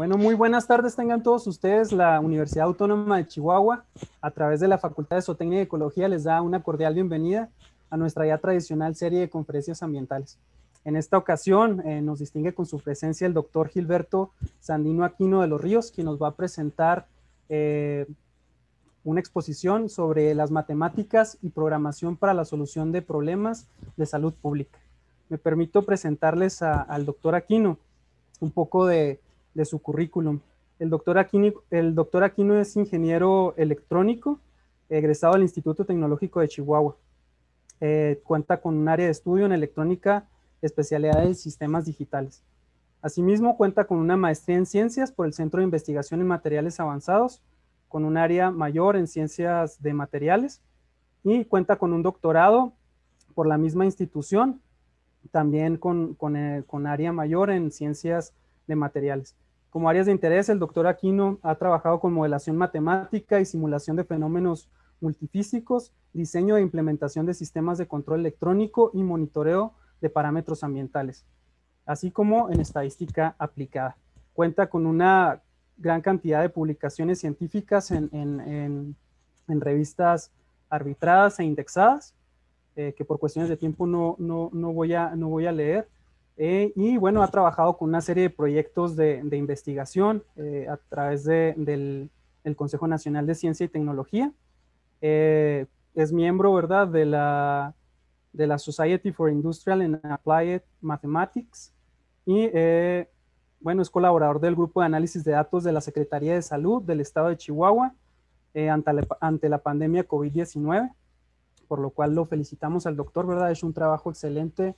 Bueno, muy buenas tardes tengan todos ustedes. La Universidad Autónoma de Chihuahua, a través de la Facultad de Zootecnia y Ecología, les da una cordial bienvenida a nuestra ya tradicional serie de conferencias ambientales. En esta ocasión eh, nos distingue con su presencia el doctor Gilberto Sandino Aquino de los Ríos, quien nos va a presentar eh, una exposición sobre las matemáticas y programación para la solución de problemas de salud pública. Me permito presentarles al doctor Aquino un poco de, de su currículum. El doctor, Aquino, el doctor Aquino es ingeniero electrónico, egresado del Instituto Tecnológico de Chihuahua. Eh, cuenta con un área de estudio en electrónica, especialidad en sistemas digitales. Asimismo, cuenta con una maestría en ciencias por el Centro de Investigación en Materiales Avanzados, con un área mayor en ciencias de materiales, y cuenta con un doctorado por la misma institución, también con, con, eh, con área mayor en ciencias de materiales. Como áreas de interés, el doctor Aquino ha trabajado con modelación matemática y simulación de fenómenos multifísicos, diseño e implementación de sistemas de control electrónico y monitoreo de parámetros ambientales, así como en estadística aplicada. Cuenta con una gran cantidad de publicaciones científicas en, revistas arbitradas e indexadas, eh, que por cuestiones de tiempo no voy a leer, eh, y bueno, ha trabajado con una serie de proyectos de, investigación eh, a través del, Consejo Nacional de Ciencia y Tecnología. Eh, es miembro, ¿verdad?, de la, de la Society for Industrial and Applied Mathematics. Y bueno, es colaborador del Grupo de Análisis de Datos de la Secretaría de Salud del Estado de Chihuahua ante, la, ante la pandemia COVID-19, por lo cual lo felicitamos al doctor, ¿verdad? es un trabajo excelente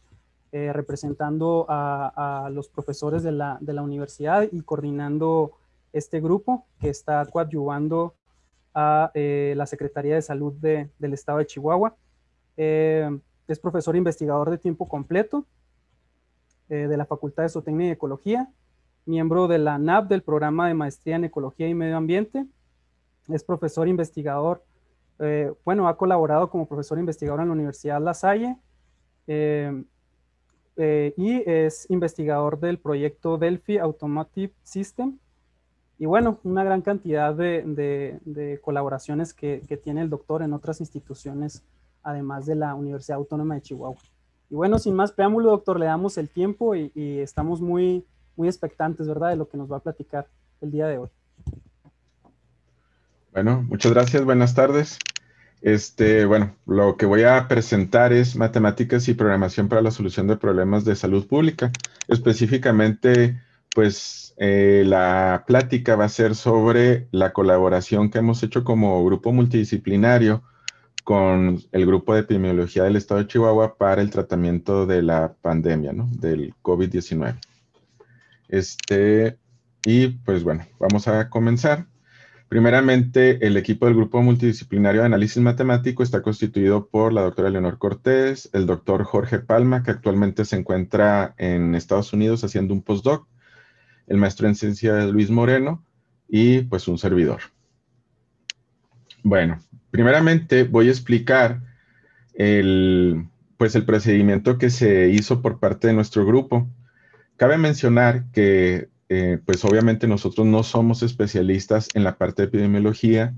eh, representando a, los profesores de la, universidad y coordinando este grupo que está coadyuvando a eh, la Secretaría de Salud del Estado de Chihuahua. Eh, es profesor investigador de tiempo completo de la Facultad de Zootecnia y Ecología, miembro de la NAP del programa de maestría en Ecología y Medio Ambiente. Es profesor investigador bueno, ha colaborado como profesor investigador en la Universidad La Salle. Eh, y es investigador del proyecto Delphi Automotive System. Y bueno, una gran cantidad de, colaboraciones que, tiene el doctor en otras instituciones, además de la Universidad Autónoma de Chihuahua. Y bueno, sin más preámbulo, doctor, le damos el tiempo y, y estamos muy, muy expectantes, ¿verdad?, de lo que nos va a platicar el día de hoy. Bueno, muchas gracias, buenas tardes. Este, bueno, lo que voy a presentar es matemáticas y programación para la solución de problemas de salud pública. Específicamente, pues eh, la plática va a ser sobre la colaboración que hemos hecho como grupo multidisciplinario con el grupo de epidemiología del estado de Chihuahua para el tratamiento de la pandemia, ¿no? Del COVID-19. Este, y pues bueno, vamos a comenzar. Primeramente, el equipo del Grupo Multidisciplinario de Análisis Matemático está constituido por la doctora Leonor Cortés, el doctor Jorge Palma, que actualmente se encuentra en Estados Unidos haciendo un postdoc, el maestro en ciencia Luis Moreno y pues un servidor. Bueno, primeramente voy a explicar el, pues el procedimiento que se hizo por parte de nuestro grupo. Cabe mencionar que eh, pues obviamente nosotros no somos especialistas en la parte de epidemiología,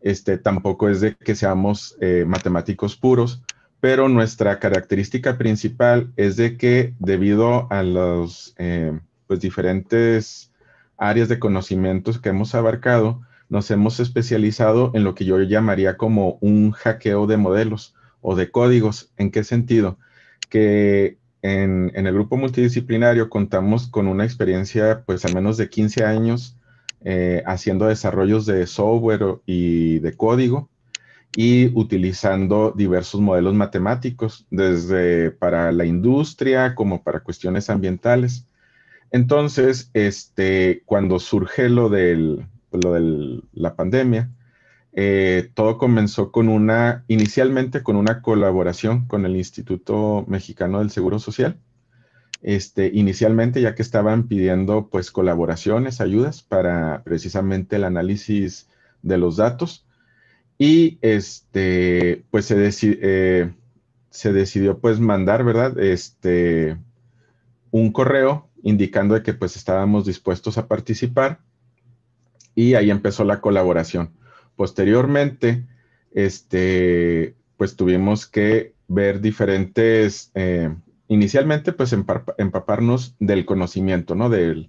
este, tampoco es de que seamos eh, matemáticos puros, pero nuestra característica principal es de que debido a las eh, pues, diferentes áreas de conocimientos que hemos abarcado, nos hemos especializado en lo que yo llamaría como un hackeo de modelos o de códigos. ¿En qué sentido? Que en, el grupo multidisciplinario contamos con una experiencia, pues, al menos de 15 años eh, haciendo desarrollos de software y de código y utilizando diversos modelos matemáticos, desde para la industria como para cuestiones ambientales. Entonces, este, cuando surge lo de la pandemia, eh, todo comenzó con una, inicialmente con una colaboración con el Instituto Mexicano del Seguro Social. Este, inicialmente, ya que estaban pidiendo pues colaboraciones, ayudas para precisamente el análisis de los datos. Y este, pues se, eh, se decidió pues mandar, ¿verdad? Este, un correo indicando de que pues estábamos dispuestos a participar y ahí empezó la colaboración. Posteriormente, este, pues tuvimos que ver diferentes, eh, inicialmente pues empaparnos del conocimiento, ¿no? de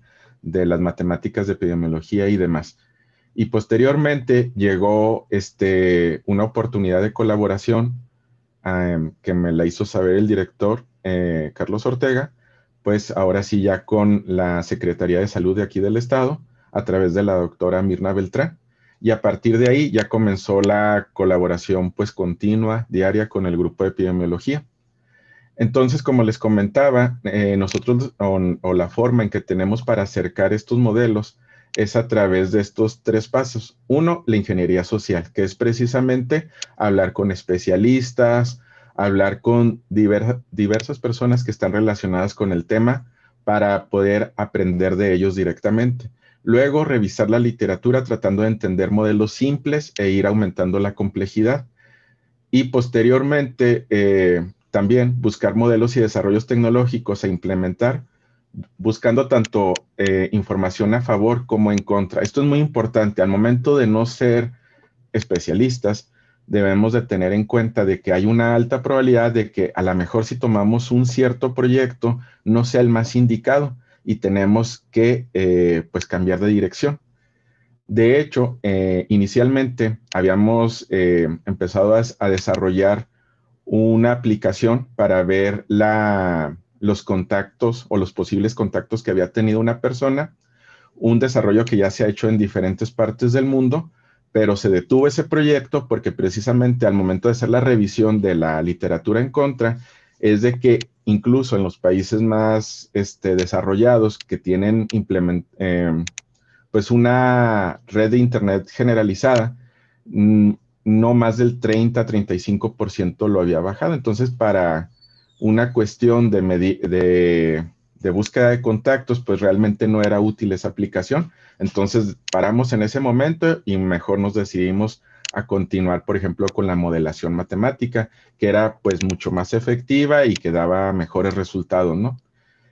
las matemáticas de epidemiología y demás. Y posteriormente llegó este, una oportunidad de colaboración em, que me la hizo saber el director eh, Carlos Ortega, pues ahora sí ya con la Secretaría de Salud de aquí del Estado, a través de la doctora Mirna Beltrán. Y a partir de ahí ya comenzó la colaboración pues continua, diaria con el grupo de epidemiología. Entonces, como les comentaba, eh, nosotros o, la forma en que tenemos para acercar estos modelos es a través de estos tres pasos. Uno, la ingeniería social, que es precisamente hablar con especialistas, hablar con diversas personas que están relacionadas con el tema para poder aprender de ellos directamente. Luego, revisar la literatura tratando de entender modelos simples e ir aumentando la complejidad. Y posteriormente, eh, también buscar modelos y desarrollos tecnológicos a e implementar, buscando tanto eh, información a favor como en contra. Esto es muy importante. Al momento de no ser especialistas, debemos de tener en cuenta de que hay una alta probabilidad de que a lo mejor si tomamos un cierto proyecto no sea el más indicado, y tenemos que eh, pues cambiar de dirección. De hecho, eh, inicialmente habíamos eh, empezado a, desarrollar una aplicación para ver la, los contactos o los posibles contactos que había tenido una persona, un desarrollo que ya se ha hecho en diferentes partes del mundo, pero se detuvo ese proyecto porque precisamente al momento de hacer la revisión de la literatura en contra, es de que incluso en los países más este, desarrollados que tienen em, pues una red de Internet generalizada, no más del 30-35% lo había bajado. Entonces, para una cuestión de, de, búsqueda de contactos, pues realmente no era útil esa aplicación. Entonces, paramos en ese momento y mejor nos decidimos a continuar, por ejemplo, con la modelación matemática, que era pues mucho más efectiva y que daba mejores resultados, ¿no?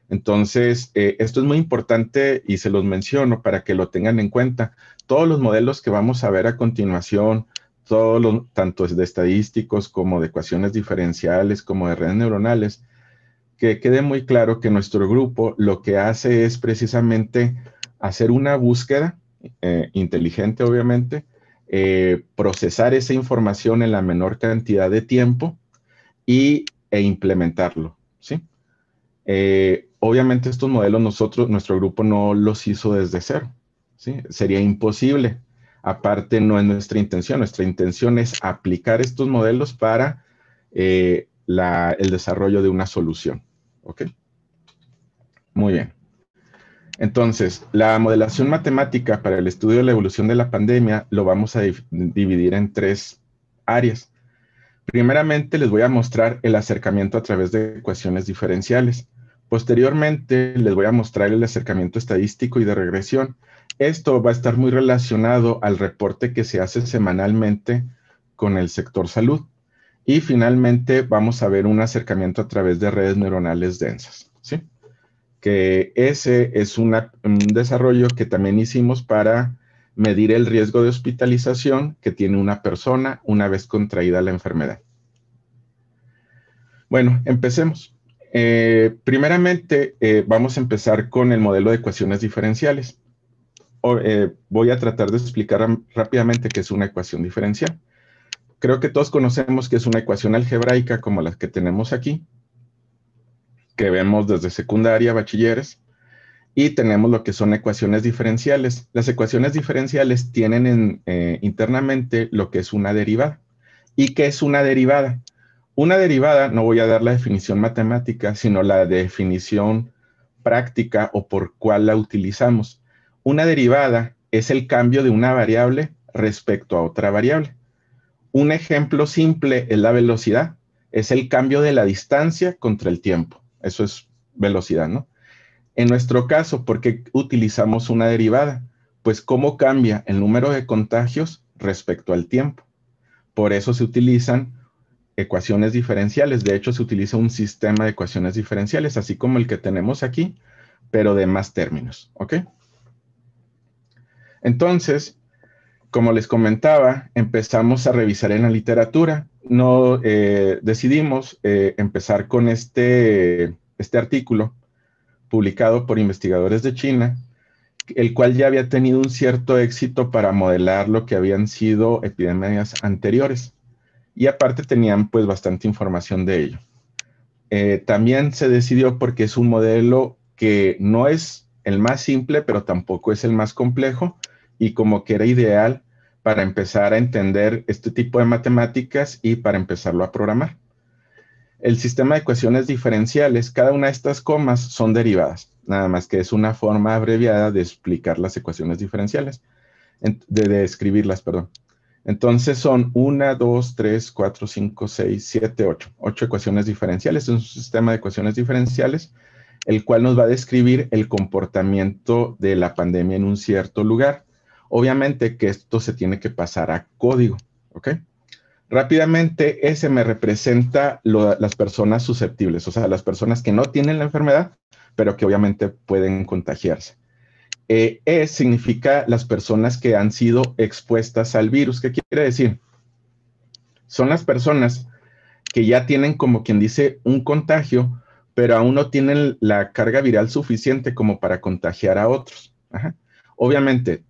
Entonces, eh, esto es muy importante y se los menciono para que lo tengan en cuenta. Todos los modelos que vamos a ver a continuación, todos los, tanto de estadísticos como de ecuaciones diferenciales, como de redes neuronales, que quede muy claro que nuestro grupo lo que hace es precisamente hacer una búsqueda eh, inteligente, obviamente, eh, procesar esa información en la menor cantidad de tiempo e implementarlo. ¿sí? Eh, obviamente estos modelos nosotros, nuestro grupo no los hizo desde cero. ¿sí? Sería imposible. Aparte, no es nuestra intención. Nuestra intención es aplicar estos modelos para eh, el desarrollo de una solución. ¿Ok? Muy bien. Entonces, la modelación matemática para el estudio de la evolución de la pandemia lo vamos a dividir en tres áreas. Primeramente, les voy a mostrar el acercamiento a través de ecuaciones diferenciales. Posteriormente, les voy a mostrar el acercamiento estadístico y de regresión. Esto va a estar muy relacionado al reporte que se hace semanalmente con el sector salud. Y finalmente, vamos a ver un acercamiento a través de redes neuronales densas. ¿sí? que ese es un desarrollo que también hicimos para medir el riesgo de hospitalización que tiene una persona una vez contraída la enfermedad. Bueno, empecemos. Eh, primeramente, eh, vamos a empezar con el modelo de ecuaciones diferenciales. Eh, voy a tratar de explicar rápidamente qué es una ecuación diferencial. Creo que todos conocemos que es una ecuación algebraica como la que tenemos aquí, que vemos desde secundaria, bachilleres, y tenemos lo que son ecuaciones diferenciales. Las ecuaciones diferenciales tienen eh, internamente lo que es una derivada. ¿Y qué es una derivada? Una derivada, no voy a dar la definición matemática, sino la definición práctica o por cuál la utilizamos. Una derivada es el cambio de una variable respecto a otra variable. Un ejemplo simple es la velocidad, es el cambio de la distancia contra el tiempo. Eso es velocidad, ¿no? En nuestro caso, ¿por qué utilizamos una derivada? Pues cómo cambia el número de contagios respecto al tiempo. Por eso se utilizan ecuaciones diferenciales. De hecho, se utiliza un sistema de ecuaciones diferenciales, así como el que tenemos aquí, pero de más términos, ¿ok? Entonces, como les comentaba, empezamos a revisar en la literatura no, eh, decidimos eh, empezar con este, este artículo publicado por investigadores de China, el cual ya había tenido un cierto éxito para modelar lo que habían sido epidemias anteriores. Y aparte tenían pues bastante información de ello. Eh, también se decidió porque es un modelo que no es el más simple, pero tampoco es el más complejo y como que era ideal para empezar a entender este tipo de matemáticas y para empezarlo a programar. El sistema de ecuaciones diferenciales, cada una de estas comas son derivadas, nada más que es una forma abreviada de explicar las ecuaciones diferenciales, de describirlas, perdón. Entonces son 1, 2, 3, 4, 5, 6, 7, 8. 8 ecuaciones diferenciales. Es un sistema de ecuaciones diferenciales, el cual nos va a describir el comportamiento de la pandemia en un cierto lugar. Obviamente que esto se tiene que pasar a código, ¿ok? Rápidamente, ese me representa las personas susceptibles, o sea, las personas que no tienen la enfermedad, pero que obviamente pueden contagiarse. Eh, e significa las personas que han sido expuestas al virus. ¿Qué quiere decir? Son las personas que ya tienen, como quien dice, un contagio, pero aún no tienen la carga viral suficiente como para contagiar a otros. Obviamente,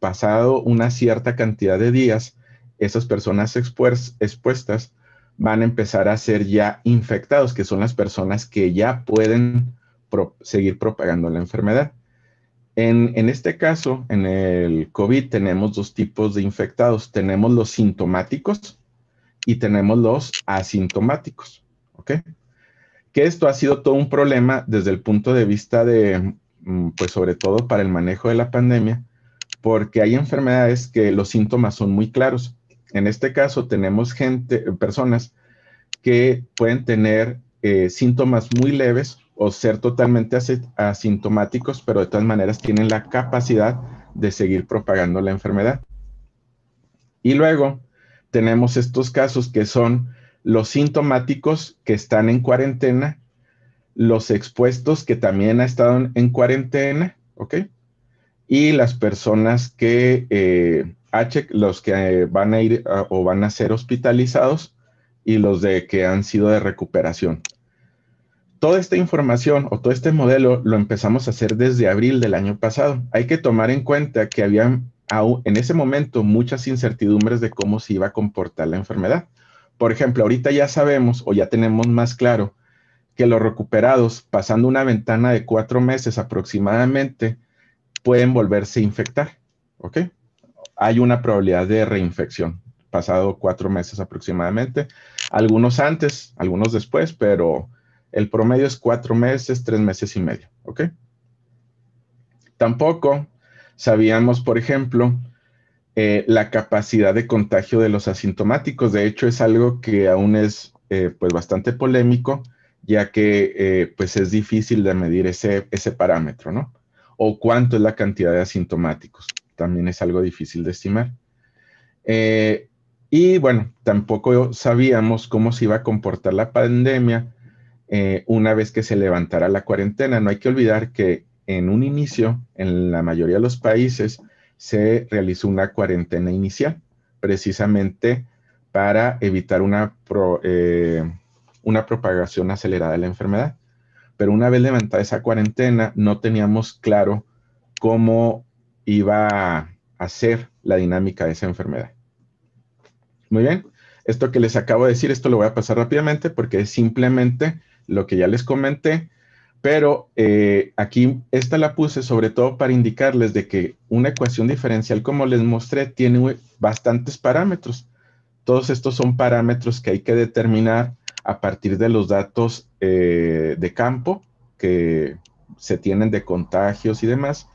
pasado una cierta cantidad de días, esas personas expuestas van a empezar a ser ya infectados, que son las personas que ya pueden seguir propagando la enfermedad. En, este caso, en el COVID, tenemos dos tipos de infectados. Tenemos los sintomáticos y tenemos los asintomáticos. ¿Ok? Que esto ha sido todo un problema desde el punto de vista de, mm, pues sobre todo para el manejo de la pandemia, porque hay enfermedades que los síntomas son muy claros. En este caso tenemos gente, personas que pueden tener eh, síntomas muy leves o ser totalmente asintomáticos, pero de todas maneras tienen la capacidad de seguir propagando la enfermedad. Y luego tenemos estos casos que son los sintomáticos que están en cuarentena, los expuestos que también han estado en cuarentena, ¿ok? y las personas que, eh, los que van a ir o van a ser hospitalizados y los de que han sido de recuperación. Toda esta información o todo este modelo lo empezamos a hacer desde abril del año pasado. Hay que tomar en cuenta que había en ese momento muchas incertidumbres de cómo se iba a comportar la enfermedad. Por ejemplo, ahorita ya sabemos o ya tenemos más claro que los recuperados, pasando una ventana de cuatro meses aproximadamente, pueden volverse a infectar, ¿ok? Hay una probabilidad de reinfección, pasado cuatro meses aproximadamente, algunos antes, algunos después, pero el promedio es cuatro meses, tres meses y medio, ¿ok? Tampoco sabíamos, por ejemplo, eh, la capacidad de contagio de los asintomáticos. De hecho, es algo que aún es eh, pues bastante polémico, ya que eh, pues es difícil de medir ese parámetro, ¿no? o cuánto es la cantidad de asintomáticos. También es algo difícil de estimar. Eh, y bueno, tampoco sabíamos cómo se iba a comportar la pandemia eh, una vez que se levantara la cuarentena. No hay que olvidar que en un inicio, en la mayoría de los países, se realizó una cuarentena inicial, precisamente para evitar una, eh, una propagación acelerada de la enfermedad pero una vez levantada esa cuarentena, no teníamos claro cómo iba a ser la dinámica de esa enfermedad. Muy bien, esto que les acabo de decir, esto lo voy a pasar rápidamente porque es simplemente lo que ya les comenté, pero eh, aquí esta la puse sobre todo para indicarles de que una ecuación diferencial, como les mostré, tiene bastantes parámetros. Todos estos son parámetros que hay que determinar a partir de los datos eh, de campo que se tienen de contagios y demás,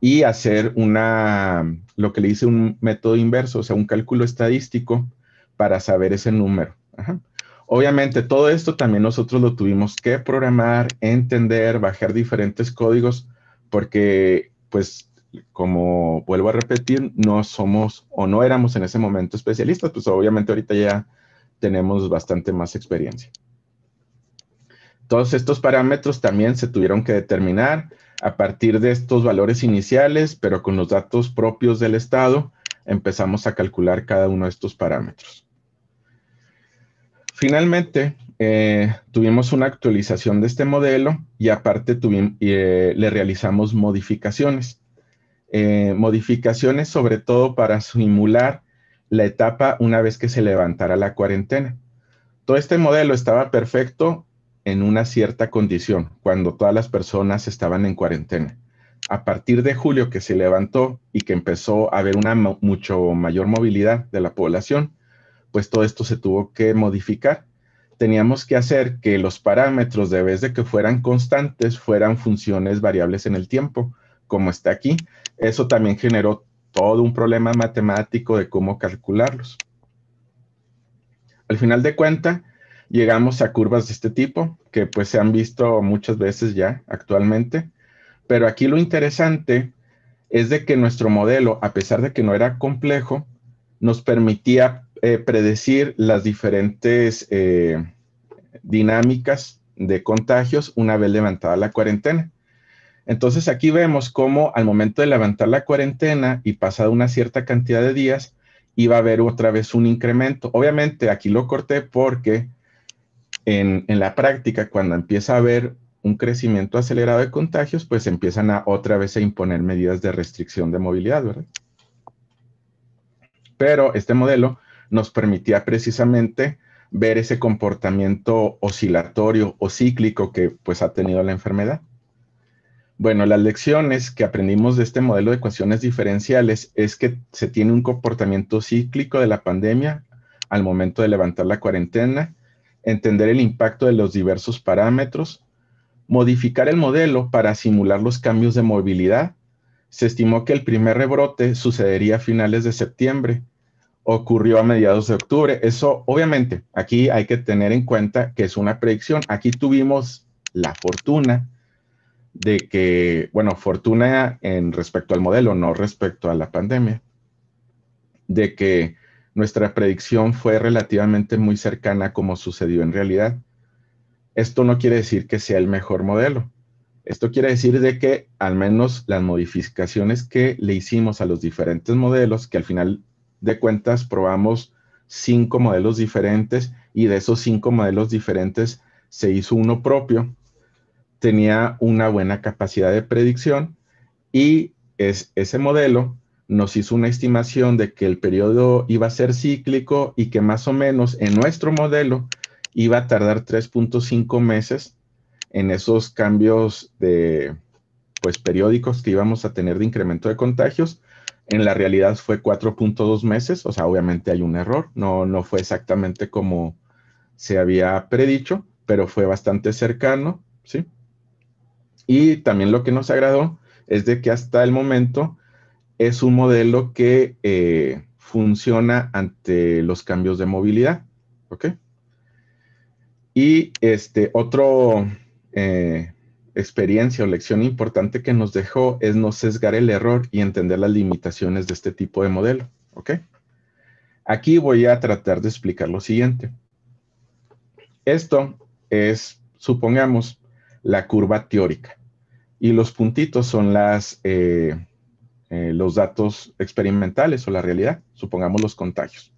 y hacer una, lo que le dice un método inverso, o sea, un cálculo estadístico para saber ese número. Obviamente todo esto también nosotros lo tuvimos que programar, entender, bajar diferentes códigos, porque pues como vuelvo a repetir, no somos o no éramos en ese momento especialistas, pues obviamente ahorita ya tenemos bastante más experiencia. Todos estos parámetros también se tuvieron que determinar a partir de estos valores iniciales, pero con los datos propios del estado empezamos a calcular cada uno de estos parámetros. Finalmente, eh, tuvimos una actualización de este modelo y aparte eh, le realizamos modificaciones. Eh, modificaciones sobre todo para simular la etapa una vez que se levantara la cuarentena. Todo este modelo estaba perfecto en una cierta condición cuando todas las personas estaban en cuarentena. A partir de julio que se levantó y que empezó a haber una mucho mayor movilidad de la población, pues todo esto se tuvo que modificar. Teníamos que hacer que los parámetros, de vez de que fueran constantes, fueran funciones variables en el tiempo, como está aquí. Eso también generó todo un problema matemático de cómo calcularlos. Al final de cuentas, llegamos a curvas de este tipo, que pues se han visto muchas veces ya actualmente, pero aquí lo interesante es de que nuestro modelo, a pesar de que no era complejo, nos permitía eh, predecir las diferentes eh, dinámicas de contagios una vez levantada la cuarentena. Entonces aquí vemos cómo al momento de levantar la cuarentena y pasado una cierta cantidad de días, iba a haber otra vez un incremento. Obviamente aquí lo corté porque en, la práctica, cuando empieza a haber un crecimiento acelerado de contagios, pues empiezan a otra vez a imponer medidas de restricción de movilidad, ¿verdad? Pero este modelo nos permitía precisamente ver ese comportamiento oscilatorio o cíclico que pues ha tenido la enfermedad. Bueno, las lecciones que aprendimos de este modelo de ecuaciones diferenciales es que se tiene un comportamiento cíclico de la pandemia al momento de levantar la cuarentena entender el impacto de los diversos parámetros, modificar el modelo para simular los cambios de movilidad. Se estimó que el primer rebrote sucedería a finales de septiembre, ocurrió a mediados de octubre. Eso, obviamente, aquí hay que tener en cuenta que es una predicción. Aquí tuvimos la fortuna de que, bueno, fortuna en respecto al modelo, no respecto a la pandemia, de que nuestra predicción fue relativamente muy cercana como sucedió en realidad. Esto no quiere decir que sea el mejor modelo. Esto quiere decir de que al menos las modificaciones que le hicimos a los diferentes modelos, que al final de cuentas probamos cinco modelos diferentes y de esos cinco modelos diferentes se hizo uno propio, tenía una buena capacidad de predicción y es, ese modelo nos hizo una estimación de que el periodo iba a ser cíclico y que más o menos en nuestro modelo iba a tardar 3.5 meses en esos cambios de pues periódicos que íbamos a tener de incremento de contagios. En la realidad fue 4.2 meses, o sea, obviamente hay un error, no, no fue exactamente como se había predicho, pero fue bastante cercano, ¿sí? Y también lo que nos agradó es de que hasta el momento es un modelo que eh, funciona ante los cambios de movilidad. ¿Ok? Y este otro eh, experiencia o lección importante que nos dejó es no sesgar el error y entender las limitaciones de este tipo de modelo. ¿Ok? Aquí voy a tratar de explicar lo siguiente. Esto es, supongamos, la curva teórica. Y los puntitos son las eh, eh, los datos experimentales o la realidad, supongamos los contagios.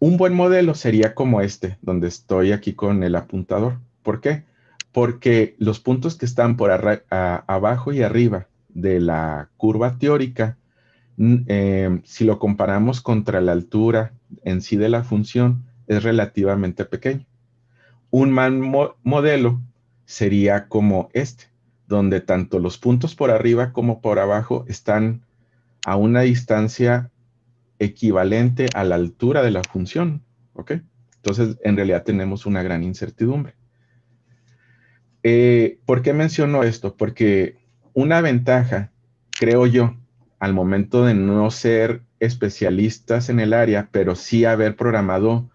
Un buen modelo sería como este, donde estoy aquí con el apuntador. ¿Por qué? Porque los puntos que están por abajo y arriba de la curva teórica, eh, si lo comparamos contra la altura en sí de la función, es relativamente pequeño. Un mal modelo sería como este, donde tanto los puntos por arriba como por abajo están a una distancia equivalente a la altura de la función. ¿Ok? Entonces, en realidad tenemos una gran incertidumbre. Eh, ¿Por qué menciono esto? Porque una ventaja, creo yo, al momento de no ser especialistas en el área, pero sí haber programado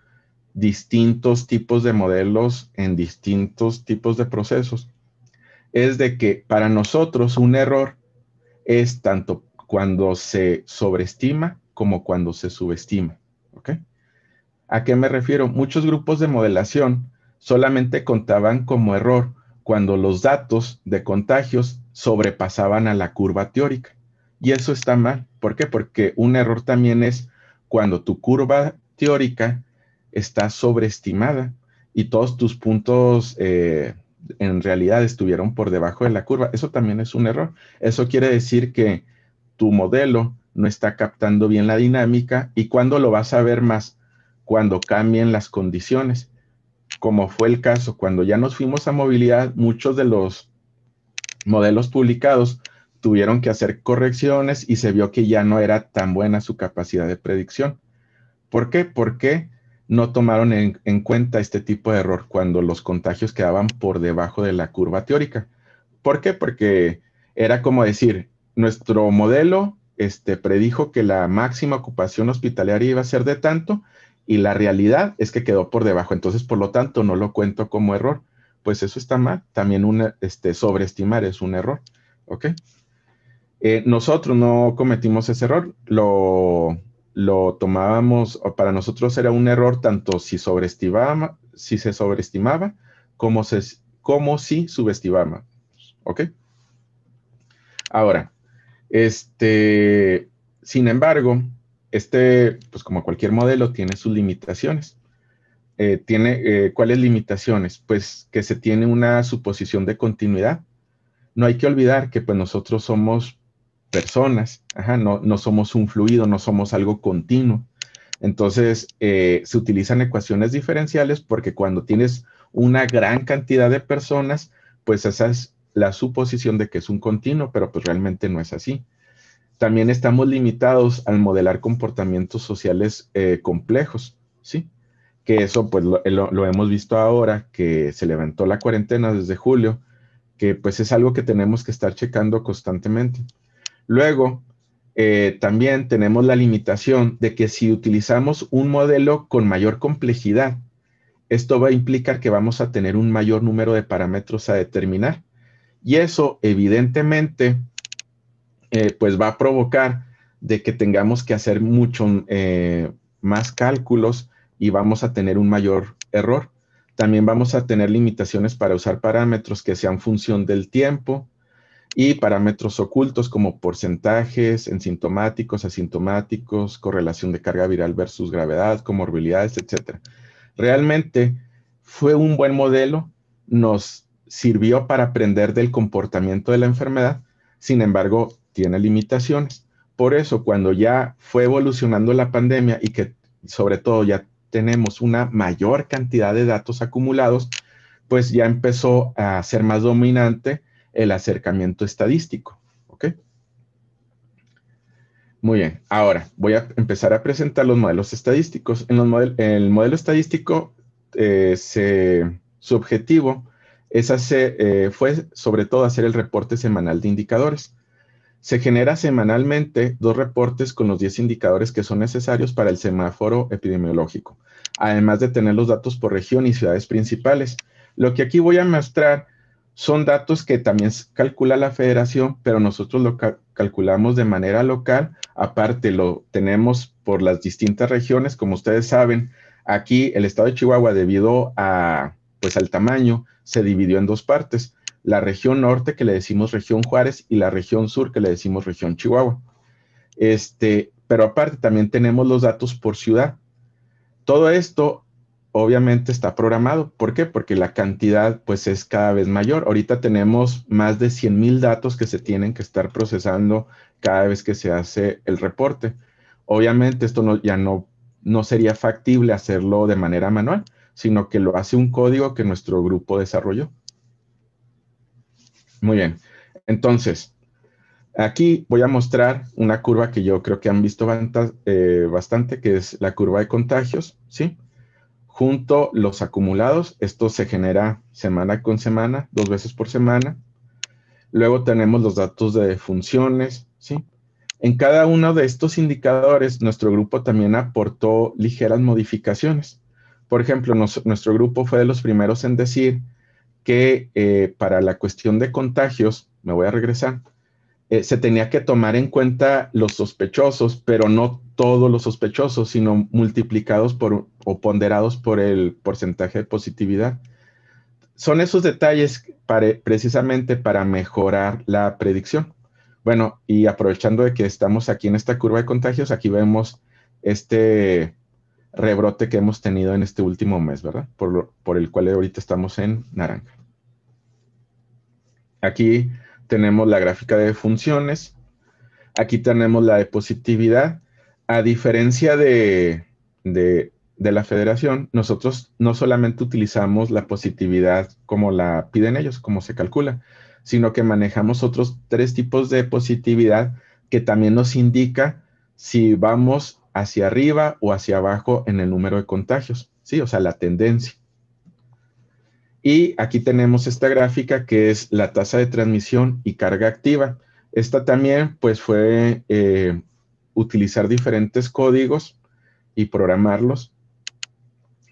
distintos tipos de modelos en distintos tipos de procesos, es de que para nosotros un error es tanto cuando se sobreestima como cuando se subestima. ¿Ok? ¿A qué me refiero? Muchos grupos de modelación solamente contaban como error cuando los datos de contagios sobrepasaban a la curva teórica. Y eso está mal. ¿Por qué? Porque un error también es cuando tu curva teórica está sobreestimada y todos tus puntos eh, en realidad estuvieron por debajo de la curva. Eso también es un error. Eso quiere decir que tu modelo no está captando bien la dinámica y cuando lo vas a ver más, cuando cambien las condiciones, como fue el caso cuando ya nos fuimos a movilidad, muchos de los modelos publicados tuvieron que hacer correcciones y se vio que ya no era tan buena su capacidad de predicción. ¿Por qué? Porque no tomaron en, cuenta este tipo de error cuando los contagios quedaban por debajo de la curva teórica. ¿Por qué? Porque era como decir, nuestro modelo este, predijo que la máxima ocupación hospitalaria iba a ser de tanto y la realidad es que quedó por debajo. Entonces, por lo tanto, no lo cuento como error. Pues eso está mal. También este, sobreestimar es un error. ¿Ok? Eh, nosotros no cometimos ese error. Lo, lo tomábamos, para nosotros era un error tanto si, sobreestimaba, si se sobreestimaba como, si subestimaba. ¿Ok? Ahora, este, sin embargo, este, pues como cualquier modelo, tiene sus limitaciones. Eh, tiene, eh, ¿cuáles limitaciones? Pues que se tiene una suposición de continuidad. No hay que olvidar que pues nosotros somos personas, no, no somos un fluido, no somos algo continuo. Entonces, eh, se utilizan ecuaciones diferenciales porque cuando tienes una gran cantidad de personas, pues esa es la suposición de que es un continuo, pero pues realmente no es así. También estamos limitados al modelar comportamientos sociales eh, complejos, ¿sí? Que eso pues lo, lo hemos visto ahora, que se levantó la cuarentena desde julio, que pues es algo que tenemos que estar checando constantemente. Luego, eh, también tenemos la limitación de que si utilizamos un modelo con mayor complejidad, esto va a implicar que vamos a tener un mayor número de parámetros a determinar. Y eso, evidentemente, eh, pues va a provocar de que tengamos que hacer mucho eh, más cálculos y vamos a tener un mayor error. También vamos a tener limitaciones para usar parámetros que sean función del tiempo, y parámetros ocultos como porcentajes en sintomáticos, asintomáticos, correlación de carga viral versus gravedad, comorbilidades, etc. Realmente fue un buen modelo, nos sirvió para aprender del comportamiento de la enfermedad, sin embargo, tiene limitaciones. Por eso, cuando ya fue evolucionando la pandemia y que sobre todo ya tenemos una mayor cantidad de datos acumulados, pues ya empezó a ser más dominante el acercamiento estadístico. ¿Ok? Muy bien, ahora voy a empezar a presentar los modelos estadísticos. En, el modelo estadístico eh, se, su objetivo es eh, fue sobre todo hacer el reporte semanal de indicadores. Se genera semanalmente dos reportes con los 10 indicadores que son necesarios para el semáforo epidemiológico, además de tener los datos por región y ciudades principales. Lo que aquí voy a mostrar son datos que también calcula la federación, pero nosotros lo calculamos de manera local. Aparte, lo tenemos por las distintas regiones. Como ustedes saben, aquí el estado de Chihuahua, debido a, pues, al tamaño, se dividió en dos partes. La región norte, que le decimos región Juárez, y la región sur, que le decimos región Chihuahua. Este, pero aparte, también tenemos los datos por ciudad. Todo esto obviamente está programado. ¿Por qué? Porque la cantidad pues es cada vez mayor. Ahorita tenemos más de 100 mil datos que se tienen que estar procesando cada vez que se hace el reporte. Obviamente esto ya no, no sería factible hacerlo de manera manual, sino que lo hace un código que nuestro grupo desarrolló. Muy bien. Entonces, aquí voy a mostrar una curva que yo creo que han visto eh, bastante, que es la curva de contagios, ¿sí? sí junto los acumulados. Esto se genera semana con semana, dos veces por semana. Luego tenemos los datos de funciones, ¿sí? En cada uno de estos indicadores, nuestro grupo también aportó ligeras modificaciones. Por ejemplo, nuestro grupo fue de los primeros en decir que eh, para la cuestión de contagios, me voy a regresar, eh, se tenía que tomar en cuenta los sospechosos, pero no todos los sospechosos, sino multiplicados por o ponderados por el porcentaje de positividad. Son esos detalles precisamente para mejorar la predicción. Bueno, y aprovechando de que estamos aquí en esta curva de contagios, aquí vemos este rebrote que hemos tenido en este último mes, ¿verdad? Por, por el cual ahorita estamos en naranja. Aquí tenemos la gráfica de funciones, aquí tenemos la de positividad. A diferencia de, la federación, nosotros no solamente utilizamos la positividad como la piden ellos, como se calcula, sino que manejamos otros tres tipos de positividad que también nos indica si vamos hacia arriba o hacia abajo en el número de contagios, ¿sí? O sea, la tendencia. Y aquí tenemos esta gráfica que es la tasa de transmisión y carga activa. Esta también pues fue eh, utilizar diferentes códigos y programarlos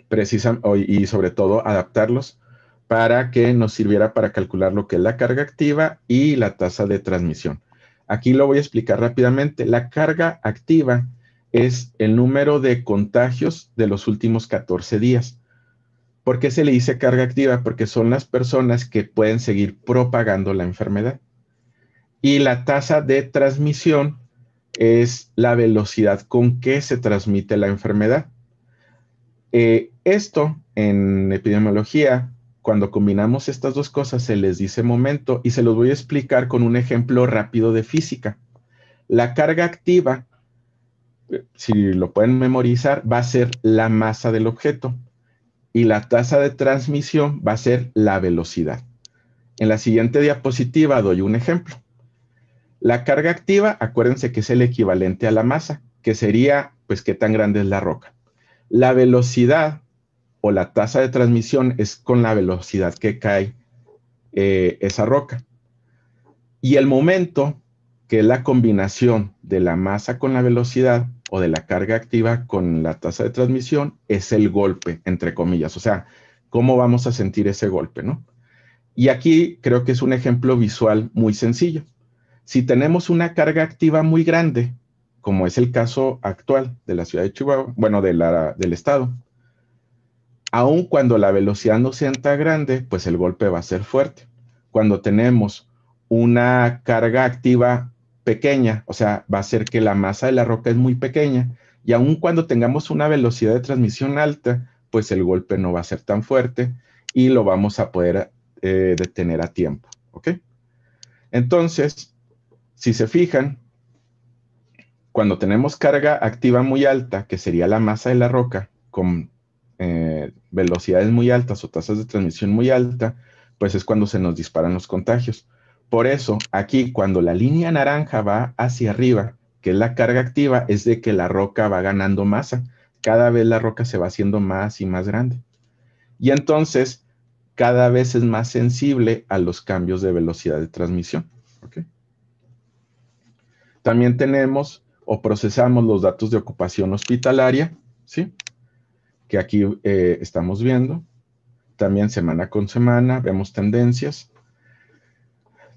precisan, y sobre todo adaptarlos para que nos sirviera para calcular lo que es la carga activa y la tasa de transmisión. Aquí lo voy a explicar rápidamente. La carga activa es el número de contagios de los últimos 14 días. ¿Por qué se le dice carga activa? Porque son las personas que pueden seguir propagando la enfermedad. Y la tasa de transmisión es la velocidad con que se transmite la enfermedad. Eh, esto en epidemiología, cuando combinamos estas dos cosas, se les dice momento y se los voy a explicar con un ejemplo rápido de física. La carga activa, eh, si lo pueden memorizar, va a ser la masa del objeto y la tasa de transmisión va a ser la velocidad. En la siguiente diapositiva doy un ejemplo. La carga activa, acuérdense que es el equivalente a la masa, que sería, pues, qué tan grande es la roca. La velocidad o la tasa de transmisión es con la velocidad que cae eh, esa roca. Y el momento, que es la combinación de la masa con la velocidad, o de la carga activa con la tasa de transmisión es el golpe, entre comillas. O sea, cómo vamos a sentir ese golpe, ¿no? Y aquí creo que es un ejemplo visual muy sencillo. Si tenemos una carga activa muy grande, como es el caso actual de la ciudad de Chihuahua, bueno, la, del estado, aun cuando la velocidad no sea tan grande, pues el golpe va a ser fuerte. Cuando tenemos una carga activa pequeña, o sea, va a ser que la masa de la roca es muy pequeña y aun cuando tengamos una velocidad de transmisión alta, pues el golpe no va a ser tan fuerte y lo vamos a poder eh, detener a tiempo, ¿ok? Entonces, si se fijan, cuando tenemos carga activa muy alta, que sería la masa de la roca, con eh, velocidades muy altas o tasas de transmisión muy alta, pues es cuando se nos disparan los contagios. Por eso, aquí cuando la línea naranja va hacia arriba, que es la carga activa, es de que la roca va ganando masa. Cada vez la roca se va haciendo más y más grande. Y entonces, cada vez es más sensible a los cambios de velocidad de transmisión. También tenemos o procesamos los datos de ocupación hospitalaria, ¿sí? que aquí eh, estamos viendo. También semana con semana vemos tendencias.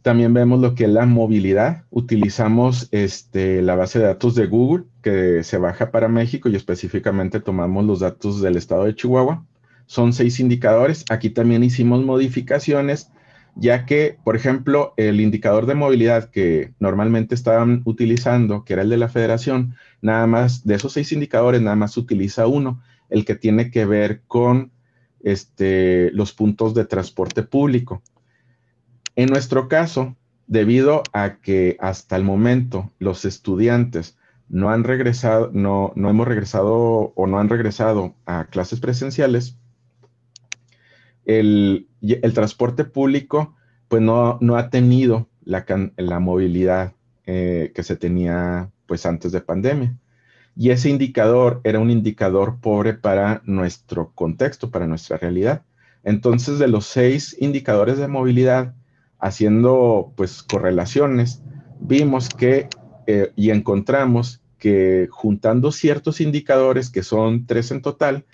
También vemos lo que es la movilidad. Utilizamos este, la base de datos de Google que se baja para México y específicamente tomamos los datos del estado de Chihuahua. Son seis indicadores. Aquí también hicimos modificaciones ya que, por ejemplo, el indicador de movilidad que normalmente estaban utilizando, que era el de la federación, nada más, de esos seis indicadores, nada más utiliza uno, el que tiene que ver con este, los puntos de transporte público. En nuestro caso, debido a que hasta el momento los estudiantes no han regresado, no, no hemos regresado o no han regresado a clases presenciales, el, el transporte público pues no, no ha tenido la, la movilidad eh, que se tenía pues antes de pandemia. Y ese indicador era un indicador pobre para nuestro contexto, para nuestra realidad. Entonces, de los seis indicadores de movilidad haciendo pues correlaciones, vimos que eh, y encontramos que juntando ciertos indicadores, que son tres en total,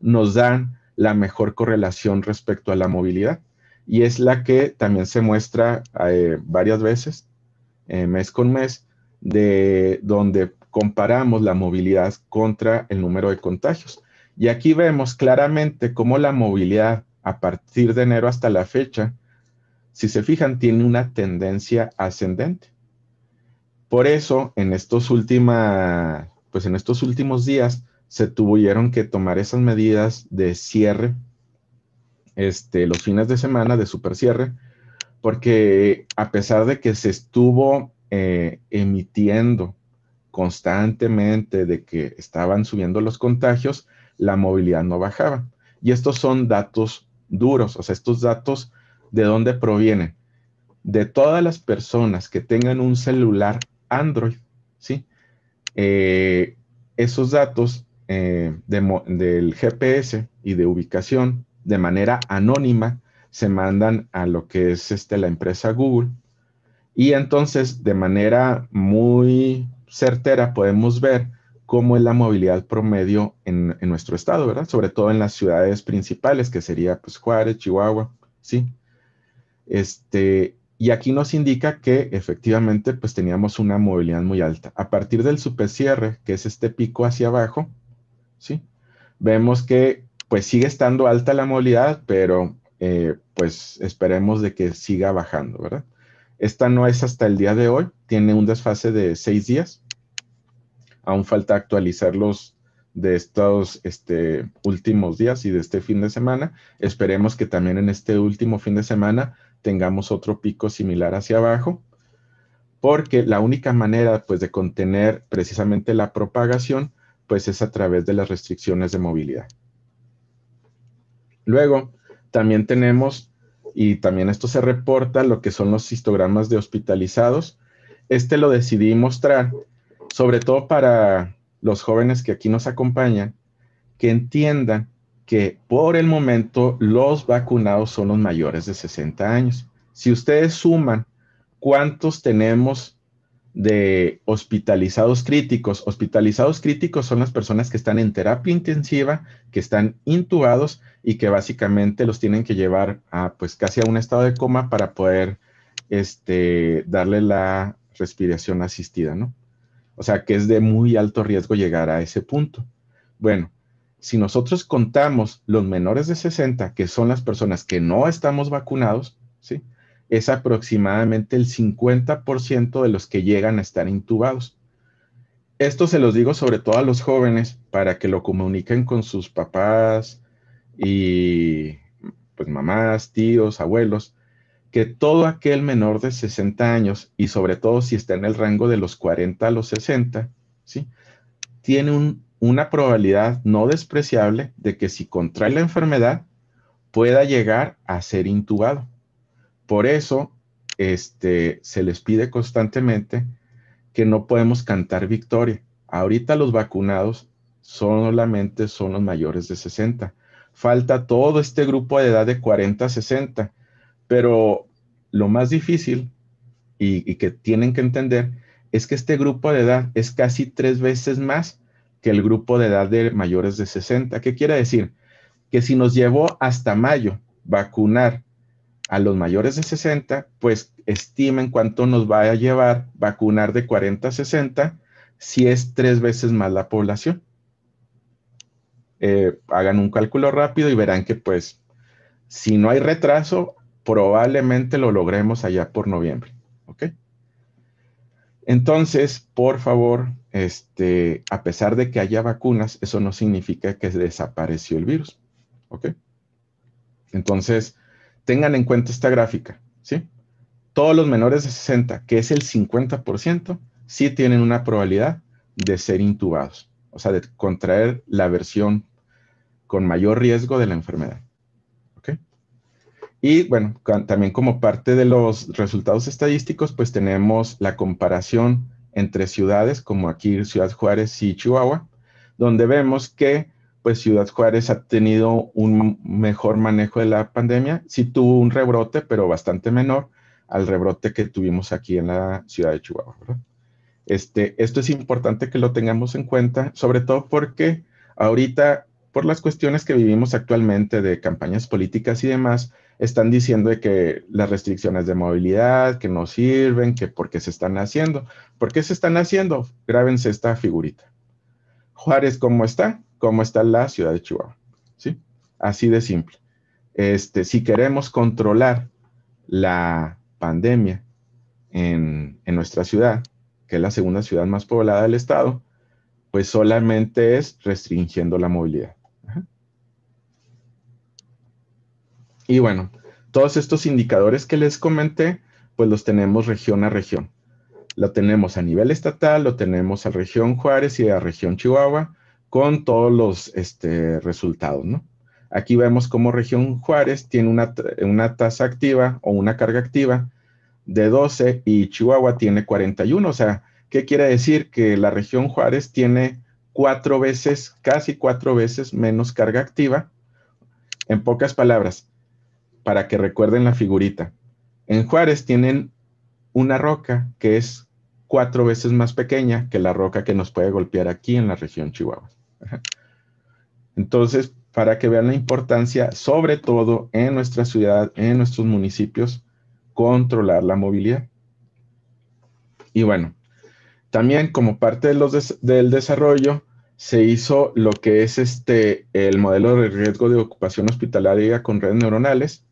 nos dan la mejor correlación respecto a la movilidad. Y es la que también se muestra eh, varias veces, eh, mes con mes, de donde comparamos la movilidad contra el número de contagios. Y aquí vemos claramente cómo la movilidad a partir de enero hasta la fecha si se fijan, tiene una tendencia ascendente. Por eso, en estos, última, pues en estos últimos días se tuvieron que tomar esas medidas de cierre, este, los fines de semana de super cierre, porque a pesar de que se estuvo eh, emitiendo constantemente de que estaban subiendo los contagios, la movilidad no bajaba. Y estos son datos duros, o sea, estos datos de dónde proviene De todas las personas que tengan un celular Android, ¿sí? Eh, esos datos eh, del GPS y de ubicación de manera anónima se mandan a lo que es este, la empresa Google. Y entonces de manera muy certera podemos ver cómo es la movilidad promedio en, en nuestro estado, ¿verdad? Sobre todo en las ciudades principales, que sería pues, Juárez, Chihuahua, ¿sí? Este, y aquí nos indica que efectivamente pues teníamos una movilidad muy alta. A partir del cierre, que es este pico hacia abajo, ¿sí? Vemos que pues sigue estando alta la movilidad, pero eh, pues esperemos de que siga bajando, ¿verdad? Esta no es hasta el día de hoy, tiene un desfase de seis días. Aún falta actualizarlos de estos este, últimos días y de este fin de semana. Esperemos que también en este último fin de semana tengamos otro pico similar hacia abajo, porque la única manera pues, de contener precisamente la propagación pues, es a través de las restricciones de movilidad. Luego, también tenemos, y también esto se reporta, lo que son los histogramas de hospitalizados. Este lo decidí mostrar, sobre todo para los jóvenes que aquí nos acompañan, que entiendan que por el momento los vacunados son los mayores de 60 años. Si ustedes suman cuántos tenemos de hospitalizados críticos, hospitalizados críticos son las personas que están en terapia intensiva, que están intubados y que básicamente los tienen que llevar a pues casi a un estado de coma para poder este, darle la respiración asistida, ¿no? O sea que es de muy alto riesgo llegar a ese punto. Bueno, si nosotros contamos los menores de 60, que son las personas que no estamos vacunados, ¿sí? es aproximadamente el 50% de los que llegan a estar intubados. Esto se los digo sobre todo a los jóvenes para que lo comuniquen con sus papás y pues mamás, tíos, abuelos, que todo aquel menor de 60 años y sobre todo si está en el rango de los 40 a los 60, ¿sí? tiene un una probabilidad no despreciable de que si contrae la enfermedad pueda llegar a ser intubado. Por eso este, se les pide constantemente que no podemos cantar victoria. Ahorita los vacunados solamente son los mayores de 60. Falta todo este grupo de edad de 40 a 60. Pero lo más difícil y, y que tienen que entender es que este grupo de edad es casi tres veces más que el grupo de edad de mayores de 60. ¿Qué quiere decir? Que si nos llevó hasta mayo vacunar a los mayores de 60, pues estimen cuánto nos va a llevar vacunar de 40 a 60 si es tres veces más la población. Eh, hagan un cálculo rápido y verán que pues si no hay retraso, probablemente lo logremos allá por noviembre. ¿Ok? Entonces, por favor, este, a pesar de que haya vacunas, eso no significa que desapareció el virus. ¿Ok? Entonces, tengan en cuenta esta gráfica, ¿sí? Todos los menores de 60, que es el 50%, sí tienen una probabilidad de ser intubados, o sea, de contraer la versión con mayor riesgo de la enfermedad. ¿Ok? Y bueno, también como parte de los resultados estadísticos, pues tenemos la comparación entre ciudades, como aquí Ciudad Juárez y Chihuahua, donde vemos que pues Ciudad Juárez ha tenido un mejor manejo de la pandemia. Sí tuvo un rebrote, pero bastante menor al rebrote que tuvimos aquí en la ciudad de Chihuahua. Este, esto es importante que lo tengamos en cuenta, sobre todo porque ahorita por las cuestiones que vivimos actualmente de campañas políticas y demás, están diciendo que las restricciones de movilidad, que no sirven, que por qué se están haciendo. ¿Por qué se están haciendo? Grábense esta figurita. Juárez, ¿cómo está? ¿Cómo está la ciudad de Chihuahua? ¿Sí? Así de simple. Este, si queremos controlar la pandemia en, en nuestra ciudad, que es la segunda ciudad más poblada del estado, pues solamente es restringiendo la movilidad. Y bueno, todos estos indicadores que les comenté, pues los tenemos región a región. Lo tenemos a nivel estatal, lo tenemos a región Juárez y a región Chihuahua, con todos los este, resultados, ¿no? Aquí vemos cómo región Juárez tiene una, una tasa activa o una carga activa de 12 y Chihuahua tiene 41. O sea, ¿qué quiere decir? Que la región Juárez tiene cuatro veces, casi cuatro veces menos carga activa. En pocas palabras, para que recuerden la figurita. En Juárez tienen una roca que es cuatro veces más pequeña que la roca que nos puede golpear aquí en la región Chihuahua. Entonces, para que vean la importancia, sobre todo en nuestra ciudad, en nuestros municipios, controlar la movilidad. Y bueno, también como parte del desarrollo, se hizo lo que es este, el modelo de riesgo de ocupación hospitalaria con redes neuronales,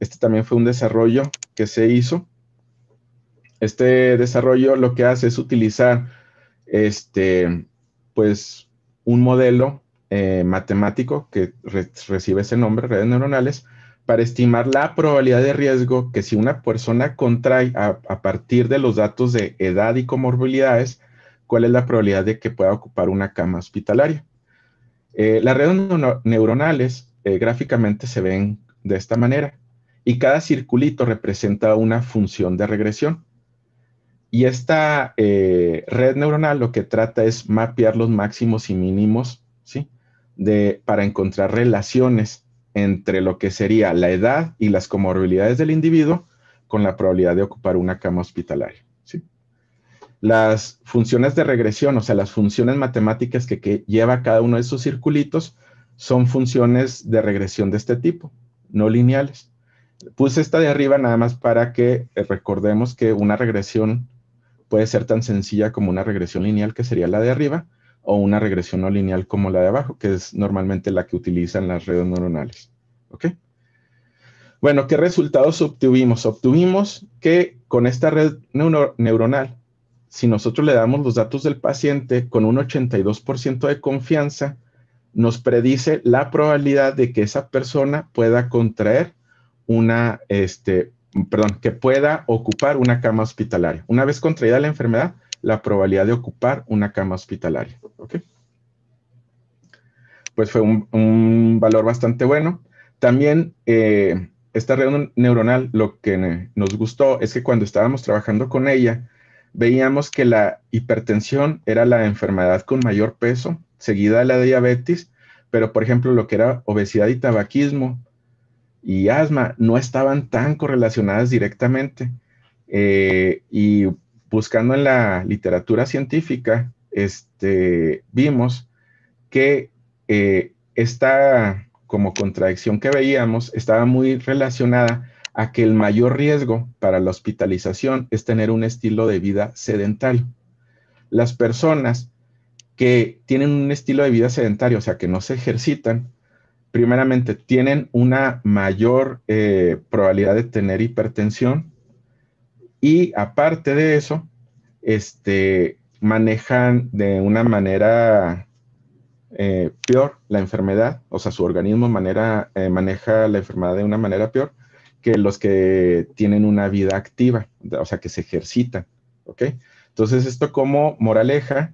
este también fue un desarrollo que se hizo. Este desarrollo lo que hace es utilizar este, pues, un modelo eh, matemático que recibe ese nombre, redes neuronales, para estimar la probabilidad de riesgo que si una persona contrae a, partir de los datos de edad y comorbilidades, cuál es la probabilidad de que pueda ocupar una cama hospitalaria. Eh, las redes neuronales eh, gráficamente se ven de esta manera y cada circulito representa una función de regresión. Y esta eh, red neuronal lo que trata es mapear los máximos y mínimos, ¿sí? De, para encontrar relaciones entre lo que sería la edad y las comorbilidades del individuo con la probabilidad de ocupar una cama hospitalaria. ¿sí? Las funciones de regresión, o sea, las funciones matemáticas que lleva cada uno de esos circulitos, son funciones de regresión de este tipo, no lineales. Puse esta de arriba nada más para que eh, recordemos que una regresión puede ser tan sencilla como una regresión lineal, que sería la de arriba, o una regresión no lineal como la de abajo, que es normalmente la que utilizan las redes neuronales. ¿Ok? Bueno, ¿qué resultados obtuvimos? Obtuvimos que con esta red neuronal, si nosotros le damos los datos del paciente con un 82% de confianza, nos predice la probabilidad de que esa persona pueda contraer una, este, perdón, que pueda ocupar una cama hospitalaria. Una vez contraída la enfermedad, la probabilidad de ocupar una cama hospitalaria. Pues fue un, un valor bastante bueno. También eh, esta red neuronal, lo que nos gustó es que cuando estábamos trabajando con ella, veíamos que la hipertensión era la enfermedad con mayor peso, seguida de la diabetes, pero por ejemplo lo que era obesidad y tabaquismo y asma no estaban tan correlacionadas directamente. Eh, y buscando en la literatura científica, este, vimos que eh, esta como contradicción que veíamos estaba muy relacionada a que el mayor riesgo para la hospitalización es tener un estilo de vida sedentario. Las personas que tienen un estilo de vida sedentario, o sea, que no se ejercitan, primeramente, tienen una mayor eh, probabilidad de tener hipertensión y aparte de eso, este, manejan de una manera eh, peor la enfermedad, o sea, su organismo eh, maneja la enfermedad de una manera peor que los que tienen una vida activa, o sea, que se ejercitan, ¿ok? Entonces, esto como moraleja,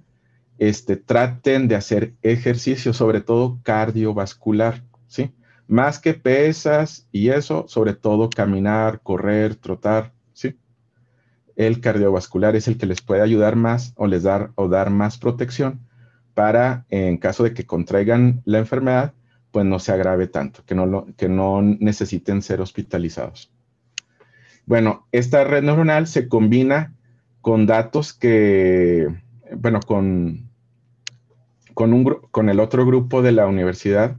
este, traten de hacer ejercicio, sobre todo cardiovascular. ¿sí? Más que pesas y eso, sobre todo caminar, correr, trotar, ¿sí? El cardiovascular es el que les puede ayudar más o les dar o dar más protección para, en caso de que contraigan la enfermedad, pues no se agrave tanto, que no, lo, que no necesiten ser hospitalizados. Bueno, esta red neuronal se combina con datos que, bueno, con, con, un, con el otro grupo de la universidad